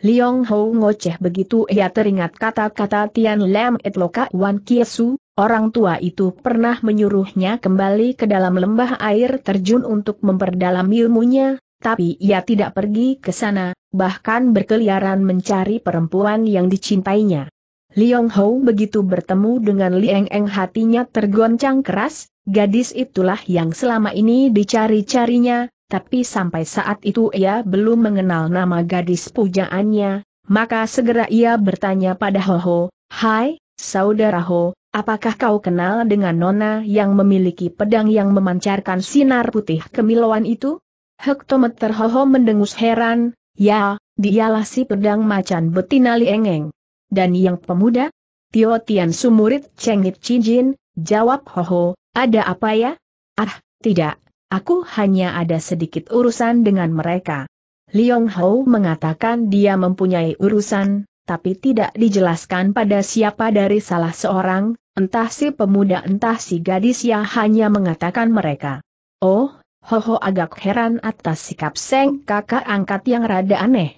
Liong Ho ngoceh begitu ia teringat kata-kata Tian Lam Etloka Wan Kiesu, Orang tua itu pernah menyuruhnya kembali ke dalam lembah air terjun untuk memperdalam ilmunya, tapi ia tidak pergi ke sana, bahkan berkeliaran mencari perempuan yang dicintainya. Liong Hou begitu bertemu dengan Lieng Eng hatinya tergoncang keras, gadis itulah yang selama ini dicari-carinya, tapi sampai saat itu ia belum mengenal nama gadis pujaannya, maka segera ia bertanya pada Ho Ho, Hai, saudara Ho, Apakah kau kenal dengan nona yang memiliki pedang yang memancarkan sinar putih kemilauan itu? Hektometer Hoho mendengus heran, ya, dialah si pedang macan betina Liengeng. Dan yang pemuda? Tio Tian Sumurit Cengit Cijin, jawab Hoho, ada apa ya? Ah, tidak, aku hanya ada sedikit urusan dengan mereka. Liong Ho mengatakan dia mempunyai urusan, tapi tidak dijelaskan pada siapa dari salah seorang, Entah si pemuda entah si gadis ya hanya mengatakan mereka. Oh, Hoho agak heran atas sikap Seng kakak angkat yang rada aneh.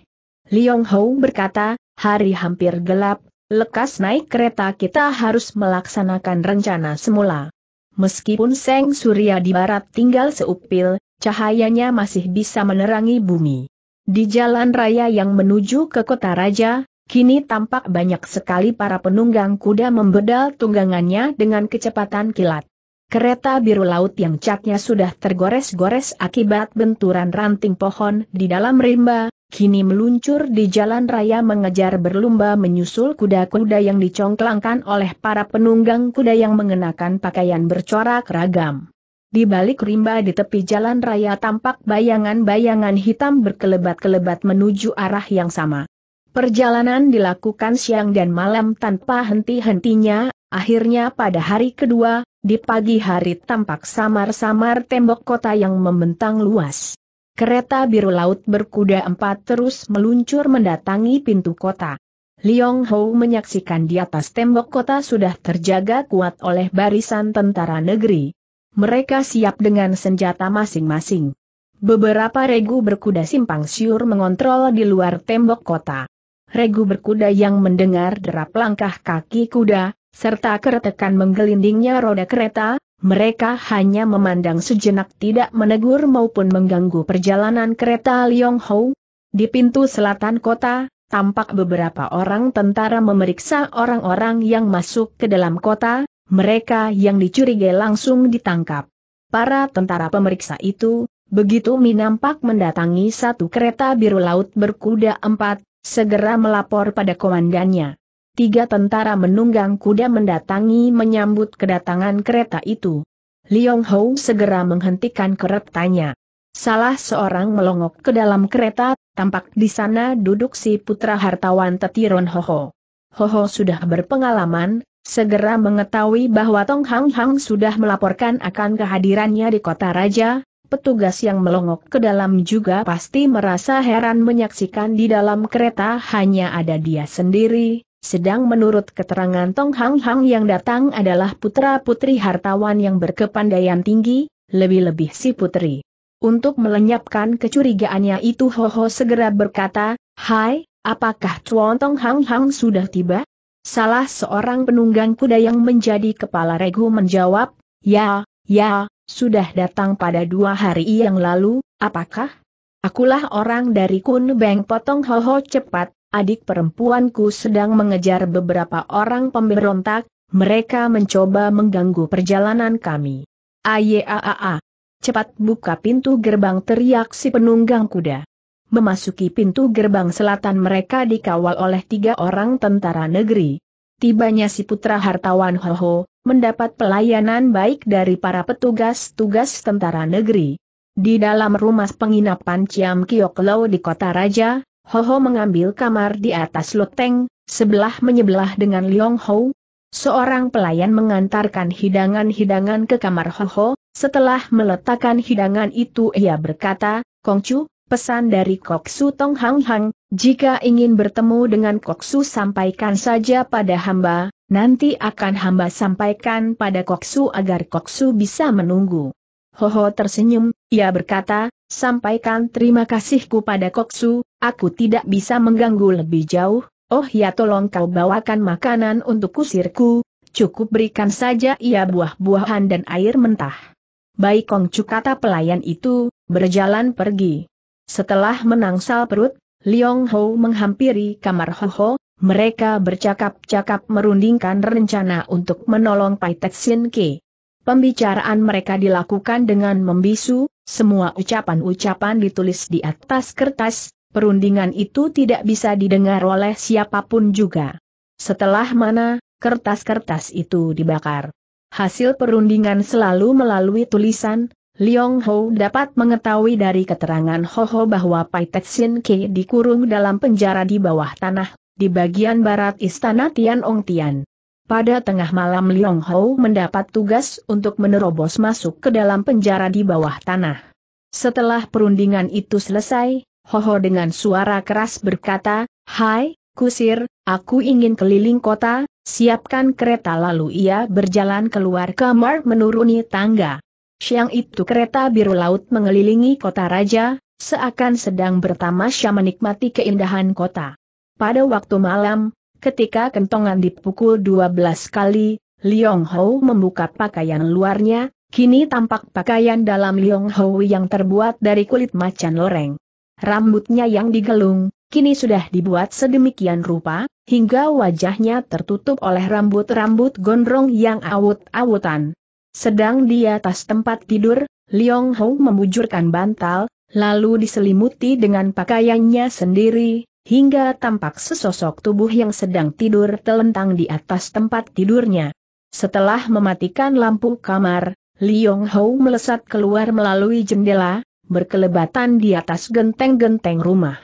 Liong Ho berkata, hari hampir gelap, lekas naik kereta kita harus melaksanakan rencana semula. Meskipun Seng Surya di barat tinggal seupil, cahayanya masih bisa menerangi bumi. Di jalan raya yang menuju ke kota raja, Kini tampak banyak sekali para penunggang kuda membedal tunggangannya dengan kecepatan kilat. Kereta biru laut yang catnya sudah tergores-gores akibat benturan ranting pohon di dalam rimba, kini meluncur di jalan raya mengejar berlumba menyusul kuda-kuda yang dicongklangkan oleh para penunggang kuda yang mengenakan pakaian bercorak ragam. Di balik rimba di tepi jalan raya tampak bayangan-bayangan hitam berkelebat-kelebat menuju arah yang sama. Perjalanan dilakukan siang dan malam tanpa henti-hentinya, akhirnya pada hari kedua, di pagi hari tampak samar-samar tembok kota yang membentang luas. Kereta biru laut berkuda empat terus meluncur mendatangi pintu kota. Liong Hou menyaksikan di atas tembok kota sudah terjaga kuat oleh barisan tentara negeri. Mereka siap dengan senjata masing-masing. Beberapa regu berkuda simpang siur mengontrol di luar tembok kota regu berkuda yang mendengar derap langkah kaki kuda, serta keretekan menggelindingnya roda kereta, mereka hanya memandang sejenak tidak menegur maupun mengganggu perjalanan kereta Ho. Di pintu selatan kota, tampak beberapa orang tentara memeriksa orang-orang yang masuk ke dalam kota, mereka yang dicurigai langsung ditangkap. Para tentara pemeriksa itu, begitu minampak mendatangi satu kereta biru laut berkuda empat, segera melapor pada komandannya. Tiga tentara menunggang kuda mendatangi menyambut kedatangan kereta itu. Liong Ho segera menghentikan keretanya. Salah seorang melongok ke dalam kereta, tampak di sana duduk si putra hartawan Tetiron Ho Ho sudah berpengalaman, segera mengetahui bahwa Tong Hang Hang sudah melaporkan akan kehadirannya di kota raja, Petugas yang melongok ke dalam juga pasti merasa heran menyaksikan di dalam kereta hanya ada dia sendiri, sedang menurut keterangan Tong Hang Hang yang datang adalah putra-putri hartawan yang berkepandaian tinggi, lebih-lebih si putri. Untuk melenyapkan kecurigaannya itu Ho Ho segera berkata, Hai, apakah Chuan Tong Hang Hang sudah tiba? Salah seorang penunggang kuda yang menjadi kepala regu menjawab, Ya, ya, sudah datang pada dua hari yang lalu, apakah? Akulah orang dari Kun Beng potong hoho cepat, adik perempuanku sedang mengejar beberapa orang pemberontak, mereka mencoba mengganggu perjalanan kami. Ayaaa! Cepat buka pintu gerbang teriak si penunggang kuda. Memasuki pintu gerbang selatan mereka dikawal oleh tiga orang tentara negeri tibanya si putra hartawan Hoho, mendapat pelayanan baik dari para petugas-tugas tentara negeri. Di dalam rumah penginapan Ciam Kioklo di kota raja, Hoho mengambil kamar di atas loteng, sebelah menyebelah dengan Liong Ho. Seorang pelayan mengantarkan hidangan-hidangan ke kamar Hoho, setelah meletakkan hidangan itu ia berkata, Kongcu, pesan dari Kok Su Tong Hang Hang, jika ingin bertemu dengan Koksu sampaikan saja pada hamba, nanti akan hamba sampaikan pada Koksu agar Koksu bisa menunggu. Hoho tersenyum, ia berkata, sampaikan terima kasihku pada Koksu, aku tidak bisa mengganggu lebih jauh, oh ya tolong kau bawakan makanan untuk kusirku, cukup berikan saja ia buah-buahan dan air mentah. Baik Kongcu kata pelayan itu, berjalan pergi. Setelah menangsal perut, Liong Ho menghampiri kamar Ho Ho, mereka bercakap-cakap merundingkan rencana untuk menolong Pai Tek Sin Ke. Pembicaraan mereka dilakukan dengan membisu, semua ucapan-ucapan ditulis di atas kertas, perundingan itu tidak bisa didengar oleh siapapun juga. Setelah mana, kertas-kertas itu dibakar. Hasil perundingan selalu melalui tulisan, Liong Ho dapat mengetahui dari keterangan Ho Ho bahwa Pai Tek Sin Ke dikurung dalam penjara di bawah tanah, di bagian barat istana Tian Ong Tian. Pada tengah malam Liong Ho mendapat tugas untuk menerobos masuk ke dalam penjara di bawah tanah. Setelah perundingan itu selesai, Ho Ho dengan suara keras berkata, Hai, Kusir, aku ingin keliling kota, siapkan kereta lalu ia berjalan keluar kamar menuruni tangga. Siang itu kereta biru laut mengelilingi kota raja, seakan sedang bertamasya menikmati keindahan kota. Pada waktu malam, ketika kentongan dipukul 12 kali, Liong Hou membuka pakaian luarnya, kini tampak pakaian dalam Liong Hou yang terbuat dari kulit macan loreng. Rambutnya yang digelung, kini sudah dibuat sedemikian rupa, hingga wajahnya tertutup oleh rambut-rambut gondrong yang awut-awutan. Sedang di atas tempat tidur, Liong Hong memujurkan bantal, lalu diselimuti dengan pakaiannya sendiri, hingga tampak sesosok tubuh yang sedang tidur telentang di atas tempat tidurnya. Setelah mematikan lampu kamar, Liong Hou melesat keluar melalui jendela, berkelebatan di atas genteng-genteng rumah.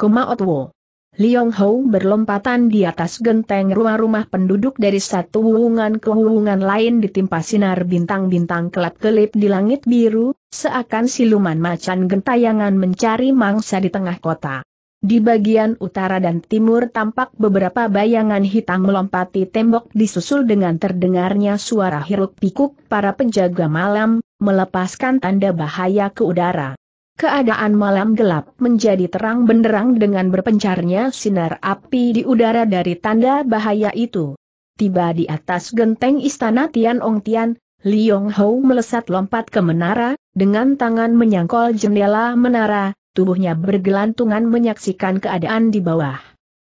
Otwo Liong Hou berlompatan di atas genteng rumah-rumah penduduk dari satu hubungan ke hubungan lain ditimpa sinar bintang-bintang kelap-kelip di langit biru, seakan siluman macan gentayangan mencari mangsa di tengah kota. Di bagian utara dan timur tampak beberapa bayangan hitam melompati tembok disusul dengan terdengarnya suara hiruk pikuk para penjaga malam, melepaskan tanda bahaya ke udara keadaan malam gelap menjadi terang benderang dengan berpencarnya sinar api di udara dari tanda bahaya itu. Tiba di atas genteng istana Tian Ong Tian, Liong Hou melesat lompat ke menara, dengan tangan menyangkol jendela menara, tubuhnya bergelantungan menyaksikan keadaan di bawah.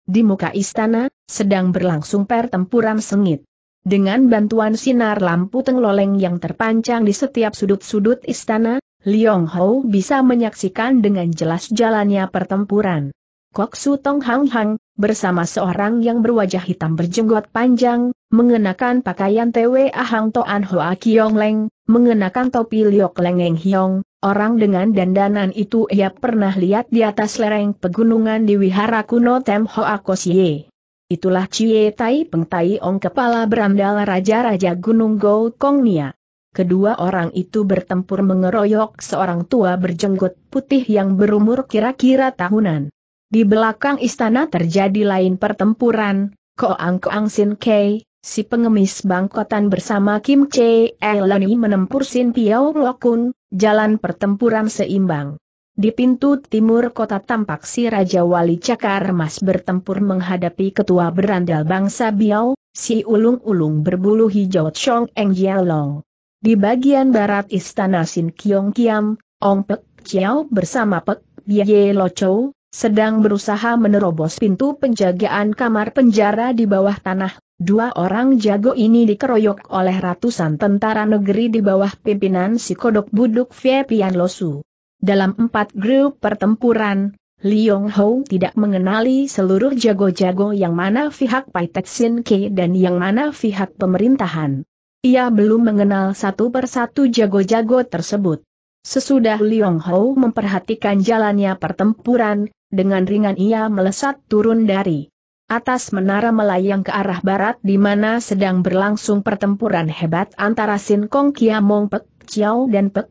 Di muka istana, sedang berlangsung pertempuran sengit. Dengan bantuan sinar lampu tengloleng yang terpancang di setiap sudut-sudut istana, Liong Hou bisa menyaksikan dengan jelas jalannya pertempuran. Kok Su Tong Hang Hang, bersama seorang yang berwajah hitam berjenggot panjang, mengenakan pakaian TWA Hang Toan Hoa Kiong Leng, mengenakan topi Liok Eng Hiong, orang dengan dandanan itu ia pernah lihat di atas lereng pegunungan di wihara kuno Tem Hoa Kosye. Itulah Cie Tai Peng Tai Ong kepala berandal Raja-Raja Gunung Gou Kong Nia. Kedua orang itu bertempur mengeroyok seorang tua berjenggot putih yang berumur kira-kira tahunan. Di belakang istana terjadi lain pertempuran, Koang Koang Sin Kei, si pengemis bangkotan bersama Kim Che Elani menempur Sin Piao Lokun, jalan pertempuran seimbang. Di pintu timur kota tampak si Raja Wali Cakar Mas bertempur menghadapi ketua berandal bangsa Biao, si ulung-ulung berbulu hijau Chong Eng Long. Di bagian barat istana Sin Kiong Kiam, Ong Pek Chiao bersama Pek Bie Lo Chow, sedang berusaha menerobos pintu penjagaan kamar penjara di bawah tanah. Dua orang jago ini dikeroyok oleh ratusan tentara negeri di bawah pimpinan si kodok buduk Fie Pian Losu. Dalam empat grup pertempuran, Liong Ho tidak mengenali seluruh jago-jago yang mana pihak Pai Sin Ke dan yang mana pihak pemerintahan. Ia belum mengenal satu persatu jago-jago tersebut. Sesudah Liong Ho memperhatikan jalannya pertempuran, dengan ringan ia melesat turun dari atas menara melayang ke arah barat di mana sedang berlangsung pertempuran hebat antara Sin Kong Mong Pek Chiao dan Pek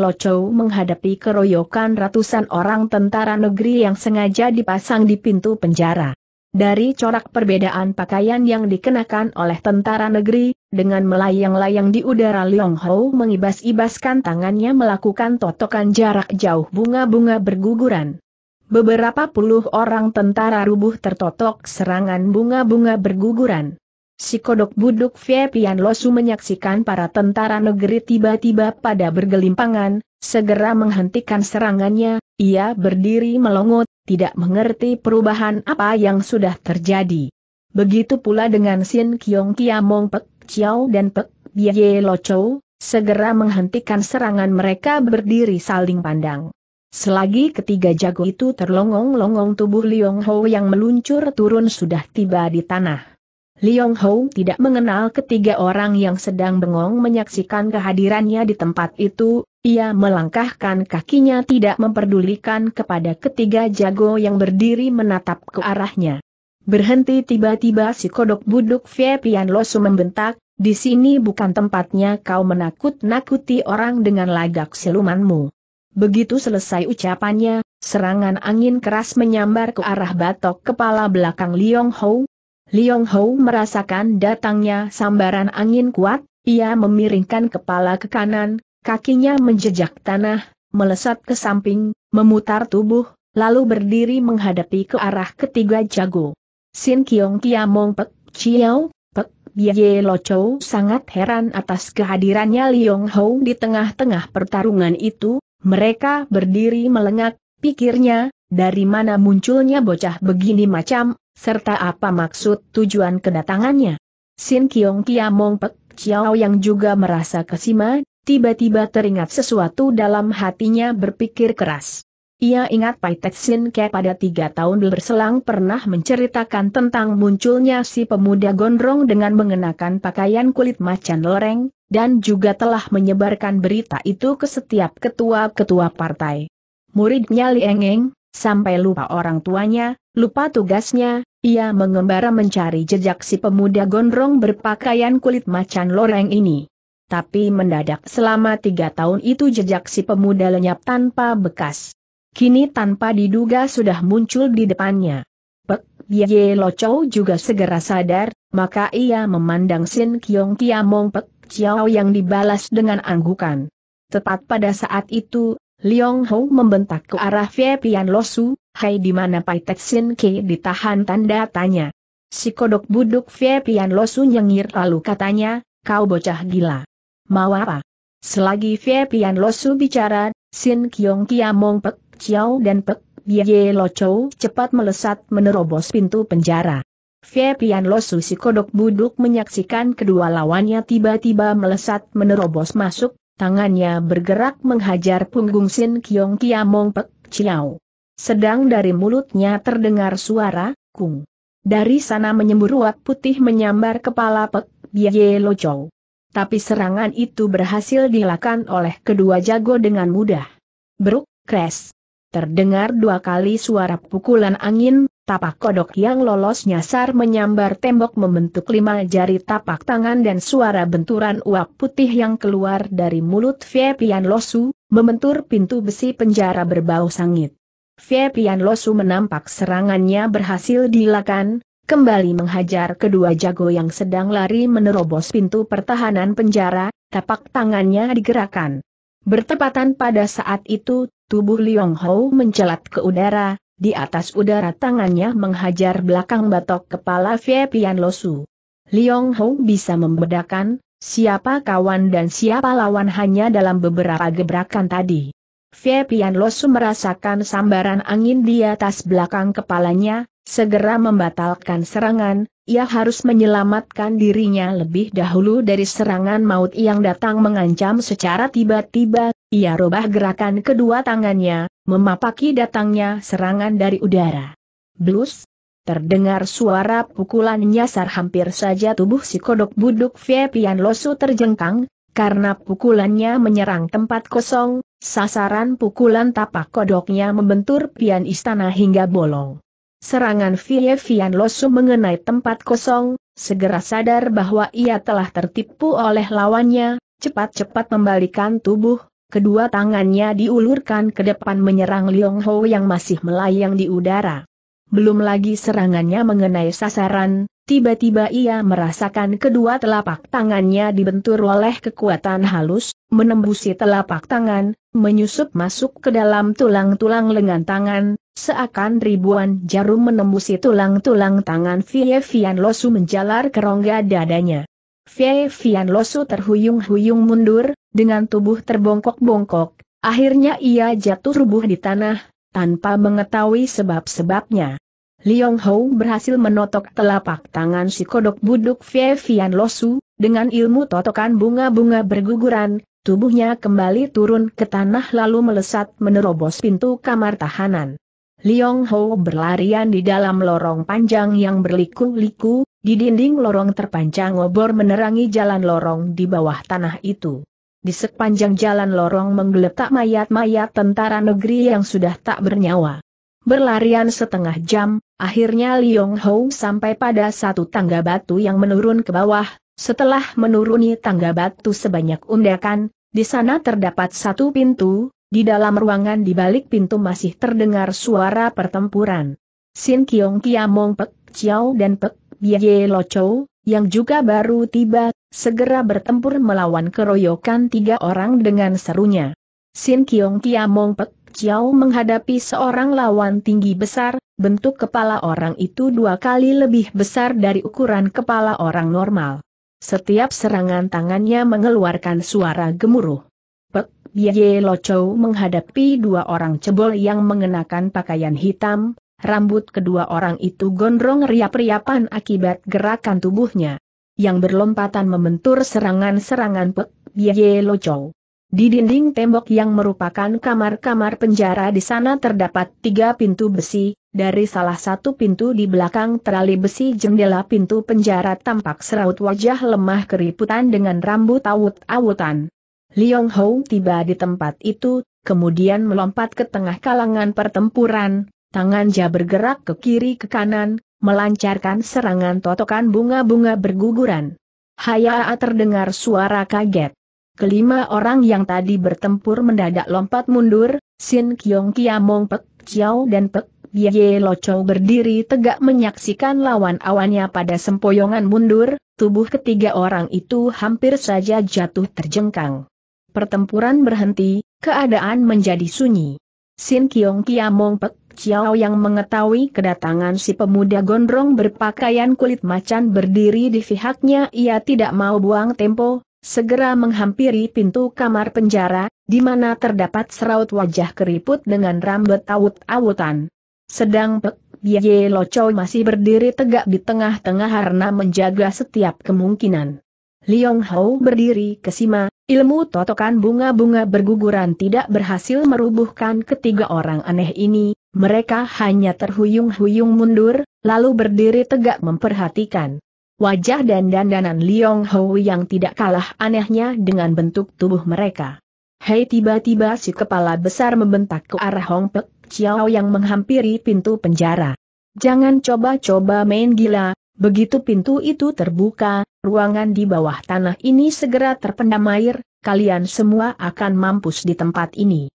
Lo Chou menghadapi keroyokan ratusan orang tentara negeri yang sengaja dipasang di pintu penjara. Dari corak perbedaan pakaian yang dikenakan oleh tentara negeri, dengan melayang-layang di udara Liong Ho mengibas-ibaskan tangannya melakukan totokan jarak jauh bunga-bunga berguguran. Beberapa puluh orang tentara rubuh tertotok serangan bunga-bunga berguguran. Si kodok buduk Vepian Losu menyaksikan para tentara negeri tiba-tiba pada bergelimpangan, segera menghentikan serangannya, ia berdiri melongo tidak mengerti perubahan apa yang sudah terjadi. Begitu pula dengan Sin Kiong Kiamong Pek Chiao dan Pek Biye Lo Chou, segera menghentikan serangan mereka berdiri saling pandang. Selagi ketiga jago itu terlongong-longong tubuh Liong Ho yang meluncur turun sudah tiba di tanah. Liong Hou tidak mengenal ketiga orang yang sedang bengong menyaksikan kehadirannya di tempat itu, ia melangkahkan kakinya tidak memperdulikan kepada ketiga jago yang berdiri menatap ke arahnya. Berhenti tiba-tiba si kodok buduk Pian Losu membentak, di sini bukan tempatnya kau menakut-nakuti orang dengan lagak silumanmu. Begitu selesai ucapannya, serangan angin keras menyambar ke arah batok kepala belakang Liong Hou, Liong Hou merasakan datangnya sambaran angin kuat, ia memiringkan kepala ke kanan, kakinya menjejak tanah, melesat ke samping, memutar tubuh, lalu berdiri menghadapi ke arah ketiga jago. Sin Kiong Kiamong Pek Chiao, Pek Ye Lo Chou sangat heran atas kehadirannya Liong Hou di tengah-tengah pertarungan itu, mereka berdiri melengak, pikirnya, dari mana munculnya bocah begini macam serta apa maksud tujuan kedatangannya. Sin Kiong Mong Pek Chiao yang juga merasa kesima, tiba-tiba teringat sesuatu dalam hatinya berpikir keras. Ia ingat Pai Tek Sin Ke pada tiga tahun berselang pernah menceritakan tentang munculnya si pemuda gondrong dengan mengenakan pakaian kulit macan loreng, dan juga telah menyebarkan berita itu ke setiap ketua-ketua partai. Muridnya Li Liengeng, sampai lupa orang tuanya, lupa tugasnya, ia mengembara mencari jejak si pemuda gondrong berpakaian kulit macan loreng ini. Tapi mendadak selama tiga tahun itu jejak si pemuda lenyap tanpa bekas. Kini tanpa diduga sudah muncul di depannya. Pek Bie Lochow juga segera sadar, maka ia memandang Sin Kiong Kiamong Pek Chiao yang dibalas dengan anggukan. Tepat pada saat itu, Liong Hou membentak ke arah Fie Pian Losu, hai di mana Pai Tek Sin Ke ditahan tanda tanya. Si kodok buduk Fie Pian Losu nyengir lalu katanya, kau bocah gila. Mau apa? Selagi Fie Pian Losu bicara, Sin Kiong Kiamong Pek Chiao dan Pek Ye Lo Chou cepat melesat menerobos pintu penjara. Fie Pian Losu si kodok buduk menyaksikan kedua lawannya tiba-tiba melesat menerobos masuk, Tangannya bergerak menghajar punggung Sin Kiong Kiamong Pek Chiao. Sedang dari mulutnya terdengar suara, kung. Dari sana menyembur uap putih menyambar kepala Pek Bie Lo Chow. Tapi serangan itu berhasil dilakukan oleh kedua jago dengan mudah. Bruk, crash. Terdengar dua kali suara pukulan angin, Tapak kodok yang lolos nyasar menyambar tembok membentuk lima jari tapak tangan dan suara benturan uap putih yang keluar dari mulut Fiepian Losu, membentur pintu besi penjara berbau sangit. Fiepian Losu menampak serangannya berhasil dilakukan, kembali menghajar kedua jago yang sedang lari menerobos pintu pertahanan penjara, tapak tangannya digerakkan. Bertepatan pada saat itu, tubuh Liong Hou mencelat ke udara, di atas udara tangannya menghajar belakang batok kepala Viepian Losu. Liong Hong bisa membedakan, siapa kawan dan siapa lawan hanya dalam beberapa gebrakan tadi. Viepian Losu merasakan sambaran angin di atas belakang kepalanya, segera membatalkan serangan, ia harus menyelamatkan dirinya lebih dahulu dari serangan maut yang datang mengancam secara tiba-tiba, ia robah gerakan kedua tangannya, memapaki datangnya serangan dari udara. Blus, Terdengar suara pukulan nyasar hampir saja tubuh si kodok buduk Vepian Losu terjengkang, karena pukulannya menyerang tempat kosong, sasaran pukulan tapak kodoknya membentur pian istana hingga bolong. Serangan Vepian Losu mengenai tempat kosong, segera sadar bahwa ia telah tertipu oleh lawannya, cepat-cepat membalikan tubuh, Kedua tangannya diulurkan ke depan menyerang Liong Ho yang masih melayang di udara. Belum lagi serangannya mengenai sasaran, tiba-tiba ia merasakan kedua telapak tangannya dibentur oleh kekuatan halus, menembusi telapak tangan, menyusup masuk ke dalam tulang-tulang lengan tangan, seakan ribuan jarum menembusi tulang-tulang tangan Fie Losu menjalar ke rongga dadanya. Fei Fian Losu terhuyung-huyung mundur, dengan tubuh terbongkok-bongkok, akhirnya ia jatuh rubuh di tanah, tanpa mengetahui sebab-sebabnya. Liong Hou berhasil menotok telapak tangan si kodok buduk Fei Fian Losu, dengan ilmu totokan bunga-bunga berguguran, tubuhnya kembali turun ke tanah lalu melesat menerobos pintu kamar tahanan. Liong Ho berlarian di dalam lorong panjang yang berliku-liku, di dinding lorong terpanjang obor menerangi jalan lorong di bawah tanah itu. Di sepanjang jalan lorong menggeletak mayat-mayat tentara negeri yang sudah tak bernyawa. Berlarian setengah jam, akhirnya Liong Ho sampai pada satu tangga batu yang menurun ke bawah. Setelah menuruni tangga batu sebanyak undakan, di sana terdapat satu pintu, di dalam ruangan di balik pintu masih terdengar suara pertempuran. Sin Kiong Kiamong Pek Chiao dan Pek Bie Loco, yang juga baru tiba, segera bertempur melawan keroyokan tiga orang dengan serunya. Sin Kiong Mong Pek Chiao menghadapi seorang lawan tinggi besar, bentuk kepala orang itu dua kali lebih besar dari ukuran kepala orang normal. Setiap serangan tangannya mengeluarkan suara gemuruh. Pek Bie Locho menghadapi dua orang cebol yang mengenakan pakaian hitam, Rambut kedua orang itu gondrong riap-riapan akibat gerakan tubuhnya. Yang berlompatan membentur serangan-serangan Pek Bie locow. Di dinding tembok yang merupakan kamar-kamar penjara di sana terdapat tiga pintu besi, dari salah satu pintu di belakang terali besi jendela pintu penjara tampak seraut wajah lemah keriputan dengan rambut awut-awutan. Liong Hou tiba di tempat itu, kemudian melompat ke tengah kalangan pertempuran, Tangan Tangannya bergerak ke kiri ke kanan, melancarkan serangan totokan bunga-bunga berguguran. Hayaa terdengar suara kaget. Kelima orang yang tadi bertempur mendadak lompat mundur, Sin Kiong Kiamong Pek Chiao dan Pek Biye Loco berdiri tegak menyaksikan lawan awannya pada sempoyongan mundur, tubuh ketiga orang itu hampir saja jatuh terjengkang. Pertempuran berhenti, keadaan menjadi sunyi. Sin Kiong Kiamong Pek Ciao yang mengetahui kedatangan si pemuda gondrong berpakaian kulit macan berdiri di pihaknya ia tidak mau buang tempo, segera menghampiri pintu kamar penjara, di mana terdapat seraut wajah keriput dengan rambut awut-awutan. Sedang Pek Biye Loco masih berdiri tegak di tengah-tengah karena menjaga setiap kemungkinan. Liong Hao berdiri kesima, Ilmu totokan bunga-bunga berguguran tidak berhasil merubuhkan ketiga orang aneh ini, mereka hanya terhuyung-huyung mundur, lalu berdiri tegak memperhatikan. Wajah dan dandanan Liong Hou yang tidak kalah anehnya dengan bentuk tubuh mereka. Hei tiba-tiba si kepala besar membentak ke arah Hong Pek Chiao yang menghampiri pintu penjara. Jangan coba-coba main gila, begitu pintu itu terbuka, ruangan di bawah tanah ini segera terpendam air, kalian semua akan mampus di tempat ini.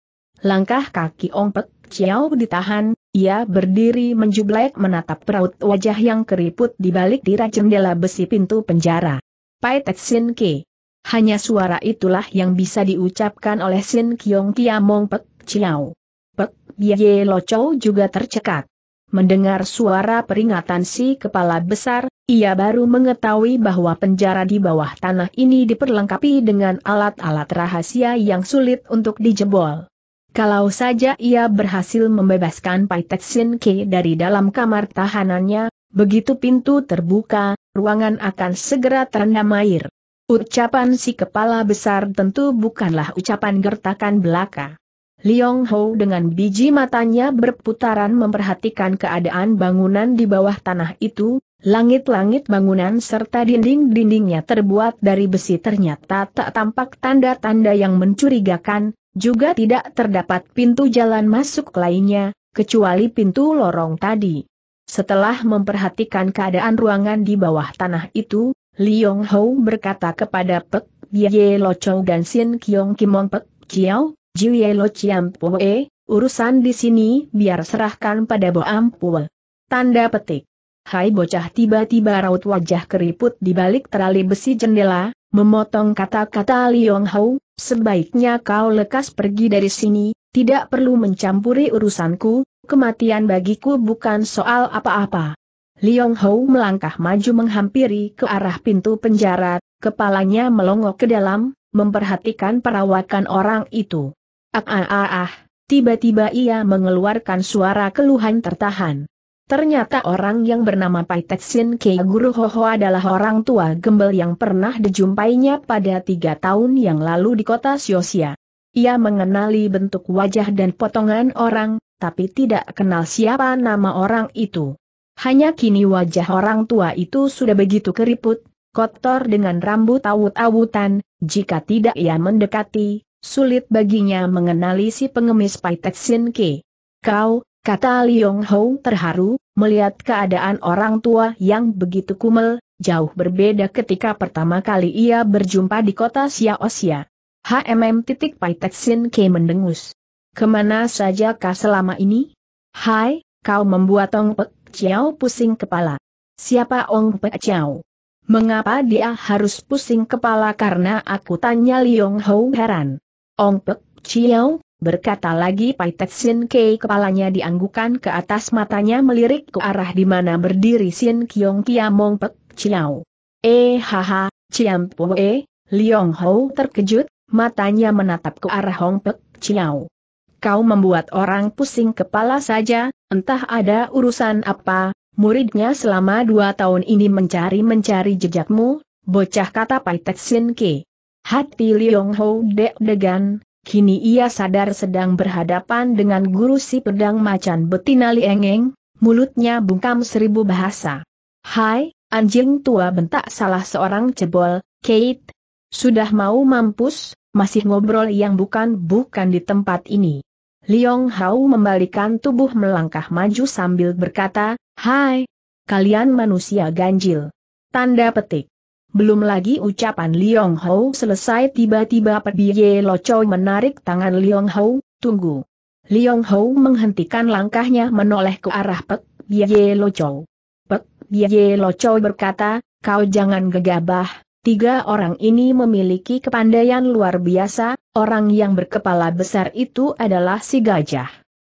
Langkah kaki Ong Pek Chiao ditahan, ia berdiri menjublek menatap peraut wajah yang keriput di balik tirai jendela besi pintu penjara. Pai Tek Sin Ke. Hanya suara itulah yang bisa diucapkan oleh Sin Kiong Kiamong Pek Chiao. Pek Biye Lo Chow juga tercekat. Mendengar suara peringatan si kepala besar, ia baru mengetahui bahwa penjara di bawah tanah ini diperlengkapi dengan alat-alat rahasia yang sulit untuk dijebol. Kalau saja ia berhasil membebaskan Pai Ke dari dalam kamar tahanannya, begitu pintu terbuka, ruangan akan segera terendam air. Ucapan si kepala besar tentu bukanlah ucapan gertakan belaka. Liong Ho dengan biji matanya berputaran memperhatikan keadaan bangunan di bawah tanah itu, langit-langit bangunan serta dinding-dindingnya terbuat dari besi ternyata tak tampak tanda-tanda yang mencurigakan, juga tidak terdapat pintu jalan masuk lainnya, kecuali pintu lorong tadi. Setelah memperhatikan keadaan ruangan di bawah tanah itu, Liong Hou berkata kepada Pek Bie Lo Chou dan Sin Kiong Kimong Pek Chiao, Jiye Lo Chiam Pue, urusan di sini biar serahkan pada Bo Ampul. Tanda petik. Hai bocah tiba-tiba raut wajah keriput di balik terali besi jendela, Memotong kata-kata Liong Hou, sebaiknya kau lekas pergi dari sini, tidak perlu mencampuri urusanku, kematian bagiku bukan soal apa-apa. Liong Hou melangkah maju menghampiri ke arah pintu penjara, kepalanya melongok ke dalam, memperhatikan perawakan orang itu. Ah ah ah ah, tiba-tiba ia mengeluarkan suara keluhan tertahan. Ternyata orang yang bernama Pai Tetsin Kei Guru Ho adalah orang tua gembel yang pernah dijumpainya pada tiga tahun yang lalu di kota Siosia. Ia mengenali bentuk wajah dan potongan orang, tapi tidak kenal siapa nama orang itu. Hanya kini wajah orang tua itu sudah begitu keriput, kotor dengan rambut awut-awutan, jika tidak ia mendekati, sulit baginya mengenali si pengemis Pai Tetsin Kei. Kau, Kata Liong Hou terharu, melihat keadaan orang tua yang begitu kumel, jauh berbeda ketika pertama kali ia berjumpa di kota Xia. HMM titik Paitexin K mendengus. Kemana saja kah selama ini? Hai, kau membuat Ong Pek Chiao pusing kepala. Siapa Ong Pek Chiao? Mengapa dia harus pusing kepala karena aku tanya Liong Hou heran. Ong Pek Chiao berkata lagi Pai Sin Kei kepalanya dianggukan ke atas matanya melirik ke arah di mana berdiri Sin Kiong Kiamong Pek Chiao. Eh haha, Chiam Po E, Liong Ho terkejut, matanya menatap ke arah Hong Pek Chiao. Kau membuat orang pusing kepala saja, entah ada urusan apa, muridnya selama dua tahun ini mencari-mencari jejakmu, bocah kata Pai Sin Kei. Hati Liong Ho dek-degan, Kini ia sadar sedang berhadapan dengan guru si pedang macan betina Liengeng, mulutnya bungkam seribu bahasa. Hai, anjing tua bentak salah seorang cebol, Kate. Sudah mau mampus, masih ngobrol yang bukan-bukan di tempat ini. Liong Hao membalikan tubuh melangkah maju sambil berkata, Hai, kalian manusia ganjil. Tanda petik. Belum lagi ucapan Liong Hou selesai tiba-tiba Ye Lo Chow menarik tangan Liong Hou, tunggu. Liong Hou menghentikan langkahnya menoleh ke arah Pek Ye Lo Chow. Pek Ye Lo Chow berkata, kau jangan gegabah, tiga orang ini memiliki kepandaian luar biasa, orang yang berkepala besar itu adalah si gajah.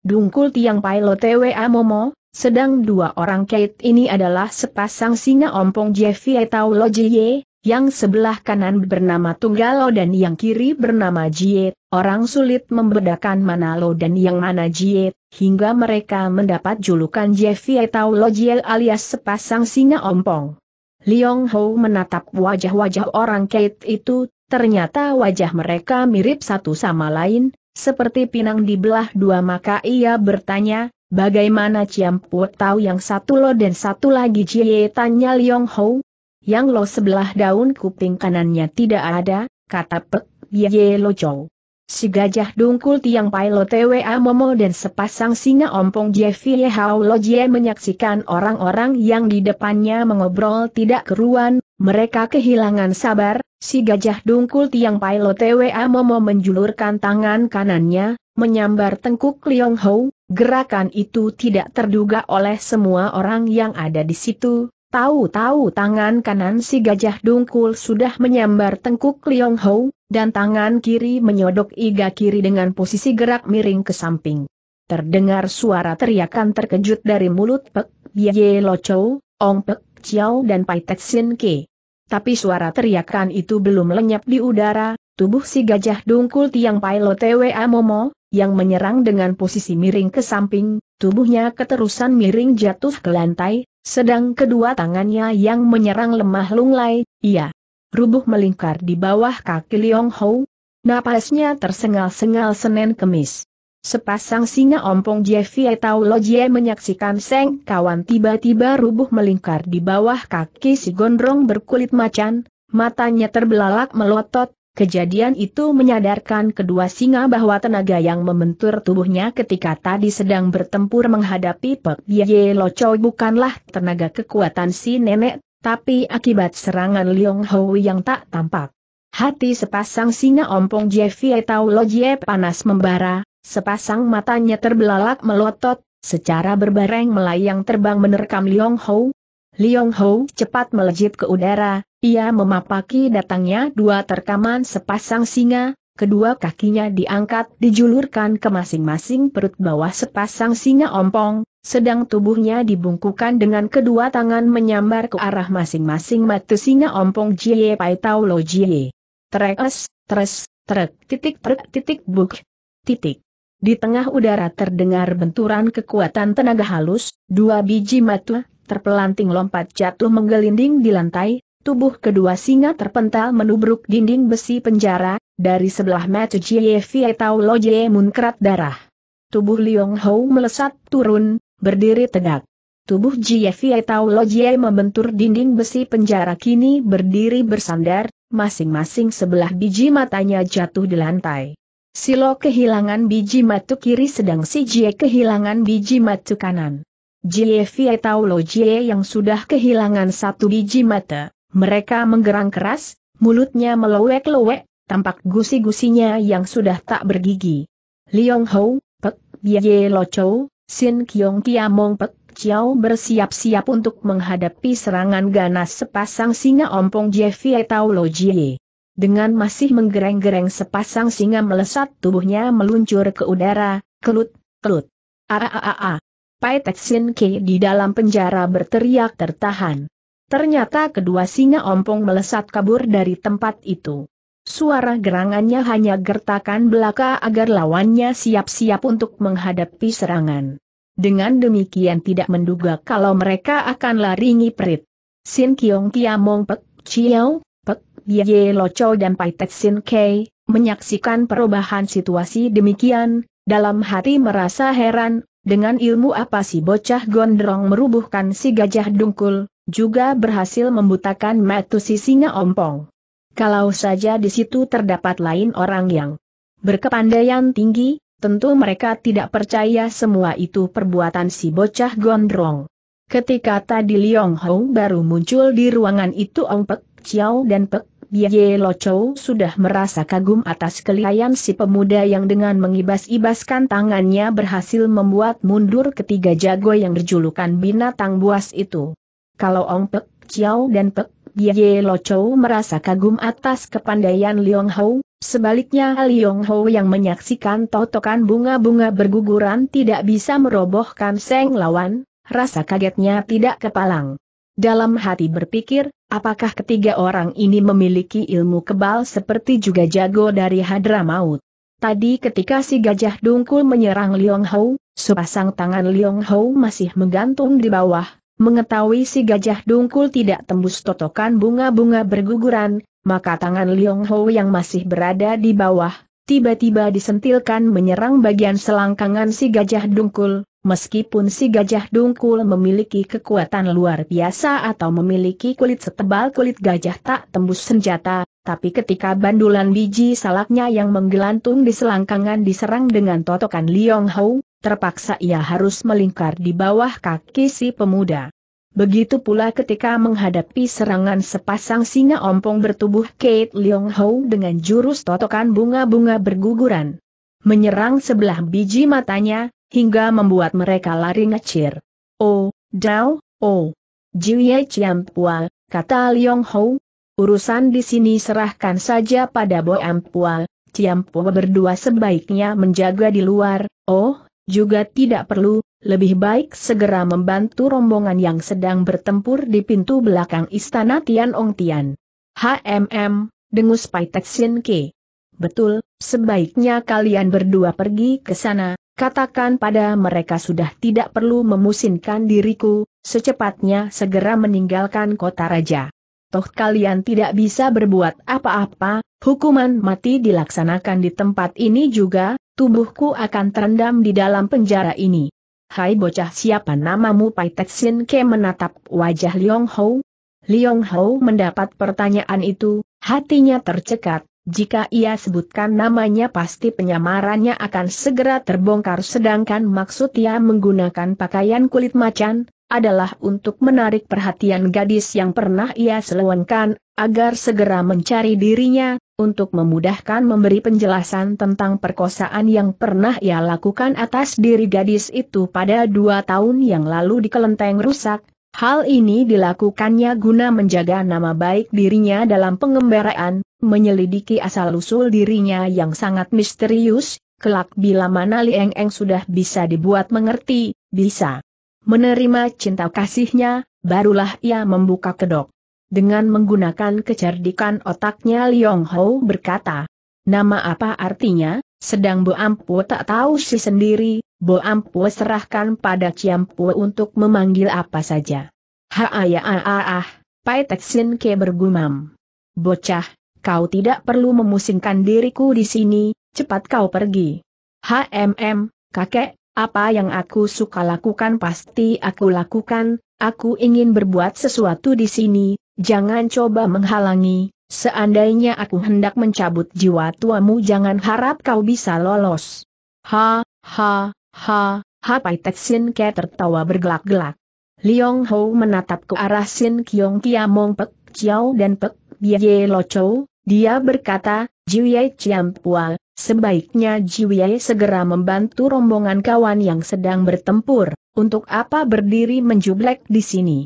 Dungkul Tiang Pai Lo Twa Momo, sedang dua orang kait ini adalah sepasang singa ompong Jeffy atau Lojie, yang sebelah kanan bernama Tunggalo dan yang kiri bernama Jiet, orang sulit membedakan mana Lo dan yang mana Jiet, hingga mereka mendapat julukan Jeffy atau Lojiel alias sepasang singa ompong. Liong Ho menatap wajah-wajah orang kait itu, ternyata wajah mereka mirip satu sama lain, seperti pinang dibelah dua maka ia bertanya, Bagaimana Ciampu tahu yang satu lo dan satu lagi Cie tanya Liong Hou? Yang lo sebelah daun kuping kanannya tidak ada, kata Pek Ye Lo Chow. Si gajah dungkul tiang pai lo TWA Momo dan sepasang singa ompong jie Hao Lo Jie menyaksikan orang-orang yang di depannya mengobrol tidak keruan, mereka kehilangan sabar, si gajah dungkul tiang pai lo TWA Momo menjulurkan tangan kanannya, menyambar tengkuk Liong Hou, Gerakan itu tidak terduga oleh semua orang yang ada di situ, tahu-tahu tangan kanan si gajah dungkul sudah menyambar tengkuk Liong Hou, dan tangan kiri menyodok iga kiri dengan posisi gerak miring ke samping. Terdengar suara teriakan terkejut dari mulut Pek Bie Lo Chou, Ong Pek Chiao dan Pai Tek Sin Ke. Tapi suara teriakan itu belum lenyap di udara, tubuh si gajah dungkul tiang Pai Lo Twa Momo, yang menyerang dengan posisi miring ke samping, tubuhnya keterusan miring jatuh ke lantai, sedang kedua tangannya yang menyerang lemah lunglai, ia rubuh melingkar di bawah kaki Liong Hou, napasnya tersengal-sengal senen kemis. Sepasang singa ompong Jeffie atau Lojie menyaksikan Seng kawan tiba-tiba rubuh melingkar di bawah kaki si gondrong berkulit macan, matanya terbelalak melotot, Kejadian itu menyadarkan kedua singa bahwa tenaga yang membentur tubuhnya ketika tadi sedang bertempur menghadapi Pek Biye Locho bukanlah tenaga kekuatan si nenek, tapi akibat serangan Liong Hui yang tak tampak. Hati sepasang singa ompong tahu Tau Lojie panas membara, sepasang matanya terbelalak melotot, secara berbareng melayang terbang menerkam Liong Hou. Liong Hou cepat melejit ke udara, ia memapaki datangnya dua terkaman sepasang singa, kedua kakinya diangkat dijulurkan ke masing-masing perut bawah sepasang singa ompong, sedang tubuhnya dibungkukan dengan kedua tangan menyambar ke arah masing-masing matu singa ompong Jie Pai Tau Lo Jie. Tres, tres, trek, titik trek, titik buk, titik. Di tengah udara terdengar benturan kekuatan tenaga halus, dua biji matu terpelanting lompat jatuh menggelinding di lantai, Tubuh kedua singa terpental menubruk dinding besi penjara, dari sebelah mata Jie Fie Tau Lo Jie Munkrat darah. Tubuh Liong Hou melesat turun, berdiri tegak. Tubuh Jie Fie Tau Lo Jie membentur dinding besi penjara kini berdiri bersandar, masing-masing sebelah biji matanya jatuh di lantai. Silo kehilangan biji matu kiri sedang si Jie kehilangan biji matu kanan. Jie Fie Tau Lo Jie yang sudah kehilangan satu biji mata, mereka menggerang keras, mulutnya melowek-lowek, tampak gusi-gusinya yang sudah tak bergigi. Liong Hou, Pek Bie Lo Chou, Sin Kiong Kiamong Pek Chiao bersiap-siap untuk menghadapi serangan ganas sepasang singa ompong Jeffie Tau Lo Jie. Dengan masih menggereng-gereng sepasang singa melesat tubuhnya meluncur ke udara, kelut, kelut. A-a-a-a. Pai Teksin Ke di dalam penjara berteriak tertahan. Ternyata kedua singa ompong melesat kabur dari tempat itu. Suara gerangannya hanya gertakan belaka agar lawannya siap-siap untuk menghadapi serangan. Dengan demikian tidak menduga kalau mereka akan lari ngiprit. Sin Kiong Kiamong Pek Chiao, Pek Ye Locho dan Pai Tek Sin Kei, menyaksikan perubahan situasi demikian, dalam hati merasa heran, dengan ilmu apa si bocah gondrong merubuhkan si gajah dungkul, juga berhasil membutakan metu si singa ompong. Kalau saja di situ terdapat lain orang yang berkepandaian tinggi, tentu mereka tidak percaya semua itu perbuatan si bocah gondrong. Ketika tadi Liong Hong baru muncul di ruangan itu Ong Pek Chiao dan Pek Ye Lo Chou sudah merasa kagum atas kelihayan si pemuda yang dengan mengibas-ibaskan tangannya berhasil membuat mundur ketiga jago yang berjulukan binatang buas itu. Kalau Ong Pek, Chiao dan Pek, Ye Lo Chou merasa kagum atas kepandaian Liong Hou, sebaliknya Liong Hou yang menyaksikan totokan bunga-bunga berguguran tidak bisa merobohkan seng lawan, rasa kagetnya tidak kepalang. Dalam hati berpikir, apakah ketiga orang ini memiliki ilmu kebal seperti juga jago dari Hadramaut? Tadi ketika si gajah dungkul menyerang Liong Hou, sepasang tangan Liong Hou masih menggantung di bawah, mengetahui si gajah dungkul tidak tembus totokan bunga-bunga berguguran, maka tangan Liong Hou yang masih berada di bawah, tiba-tiba disentilkan menyerang bagian selangkangan si gajah dungkul, meskipun si gajah dungkul memiliki kekuatan luar biasa atau memiliki kulit setebal kulit gajah tak tembus senjata, tapi ketika bandulan biji salaknya yang menggelantung di selangkangan diserang dengan totokan Liong Hou, terpaksa ia harus melingkar di bawah kaki si pemuda. Begitu pula ketika menghadapi serangan sepasang singa ompong bertubuh Kate Leong Hou dengan jurus totokan bunga-bunga berguguran. Menyerang sebelah biji matanya, hingga membuat mereka lari ngecir. Oh, Dao, oh. Jiwie Pua, kata Liong Hou. Urusan di sini serahkan saja pada Bo Ampua, Pua berdua sebaiknya menjaga di luar, oh, juga tidak perlu, lebih baik segera membantu rombongan yang sedang bertempur di pintu belakang istana Tian Ong Tian. HMM, dengus Pai Teksin Ke. Betul, sebaiknya kalian berdua pergi ke sana, Katakan pada mereka sudah tidak perlu memusinkan diriku, secepatnya segera meninggalkan kota raja. Toh kalian tidak bisa berbuat apa-apa, hukuman mati dilaksanakan di tempat ini juga, tubuhku akan terendam di dalam penjara ini. Hai bocah siapa namamu Pai T'exin Ke menatap wajah Liong Hou? Liong Hou mendapat pertanyaan itu, hatinya tercekat, jika ia sebutkan namanya pasti penyamarannya akan segera terbongkar sedangkan maksud ia menggunakan pakaian kulit macan, adalah untuk menarik perhatian gadis yang pernah ia selewengkan, agar segera mencari dirinya, untuk memudahkan memberi penjelasan tentang perkosaan yang pernah ia lakukan atas diri gadis itu pada dua tahun yang lalu di kelenteng rusak, Hal ini dilakukannya guna menjaga nama baik dirinya dalam pengembaraan, menyelidiki asal-usul dirinya yang sangat misterius, kelak bila mana Lieng Eng sudah bisa dibuat mengerti, bisa menerima cinta kasihnya, barulah ia membuka kedok. Dengan menggunakan kecerdikan otaknya Liong Ho berkata, Nama apa artinya? Sedang Bo Ampu tak tahu si sendiri, Bo Ampu serahkan pada Ciampu untuk memanggil apa saja. Ha ah, ya ah ah ah, Pai Teksin Ke bergumam. Bocah, Kau tidak perlu memusingkan diriku di sini, cepat kau pergi. HMM, kakek, apa yang aku suka lakukan pasti aku lakukan, aku ingin berbuat sesuatu di sini, jangan coba menghalangi, seandainya aku hendak mencabut jiwa tuamu jangan harap kau bisa lolos. Ha, ha, ha, ha Pai Sin Ke tertawa bergelak-gelak. Liong Ho menatap ke arah Sin Kiong Kiamong Pek Chiao dan Pek Ye Lo Chou, dia berkata, Jiuyai Chiampua, sebaiknya Jiuyai segera membantu rombongan kawan yang sedang bertempur, untuk apa berdiri menjublek di sini.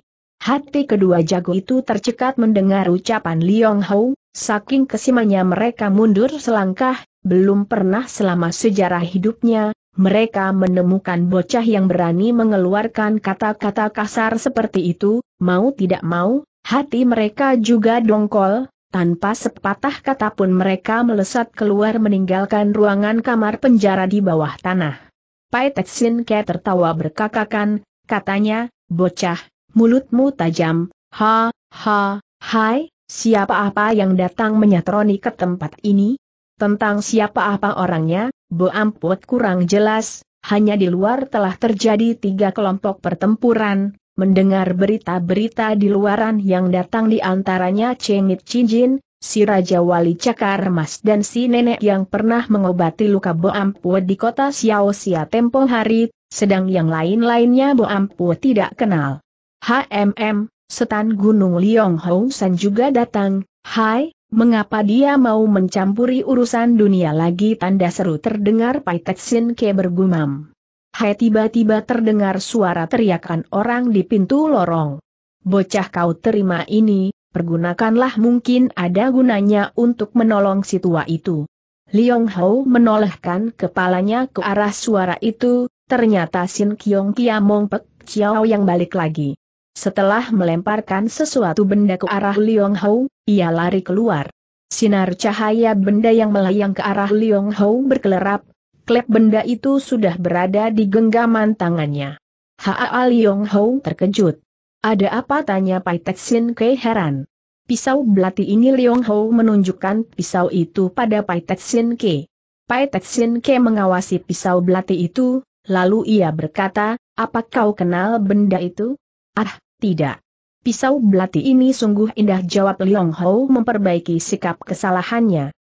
Hati kedua jago itu tercekat mendengar ucapan Liong Hou, saking kesimanya mereka mundur selangkah, belum pernah selama sejarah hidupnya, mereka menemukan bocah yang berani mengeluarkan kata-kata kasar seperti itu, mau tidak mau, hati mereka juga dongkol, tanpa sepatah kata pun mereka melesat keluar meninggalkan ruangan kamar penjara di bawah tanah. Pai Teksin Ke tertawa berkakakan, katanya, bocah, mulutmu tajam, ha, ha, hai, siapa apa yang datang menyatroni ke tempat ini? Tentang siapa apa orangnya, Bo Amput kurang jelas, hanya di luar telah terjadi tiga kelompok pertempuran, mendengar berita-berita di luaran yang datang di antaranya Cengit Cinjin, si Raja Wali Cakar Mas dan si nenek yang pernah mengobati luka Boampue di kota Xia tempo hari, sedang yang lain-lainnya Boampue tidak kenal. HMM, setan Gunung Liong Hong San juga datang, hai, mengapa dia mau mencampuri urusan dunia lagi tanda seru terdengar Pai Tetsin Ke bergumam. Hai tiba-tiba terdengar suara teriakan orang di pintu lorong. Bocah kau terima ini, pergunakanlah mungkin ada gunanya untuk menolong si tua itu. Liong Hao menolehkan kepalanya ke arah suara itu, ternyata Sin Kiong Kia Mong Pek Chiao yang balik lagi. Setelah melemparkan sesuatu benda ke arah Liong Hao, ia lari keluar. Sinar cahaya benda yang melayang ke arah Liong Hao berkelerap, klep benda itu sudah berada di genggaman tangannya. Haa Liong Hou terkejut. Ada apa tanya Pai Teksin Kei heran. Pisau belati ini Liong Hou menunjukkan pisau itu pada Pai Teksin Kei. Pai Teksin Kei mengawasi pisau belati itu, lalu ia berkata, apa kau kenal benda itu? Ah, tidak. Pisau belati ini sungguh indah jawab Liong Hou memperbaiki sikap kesalahannya.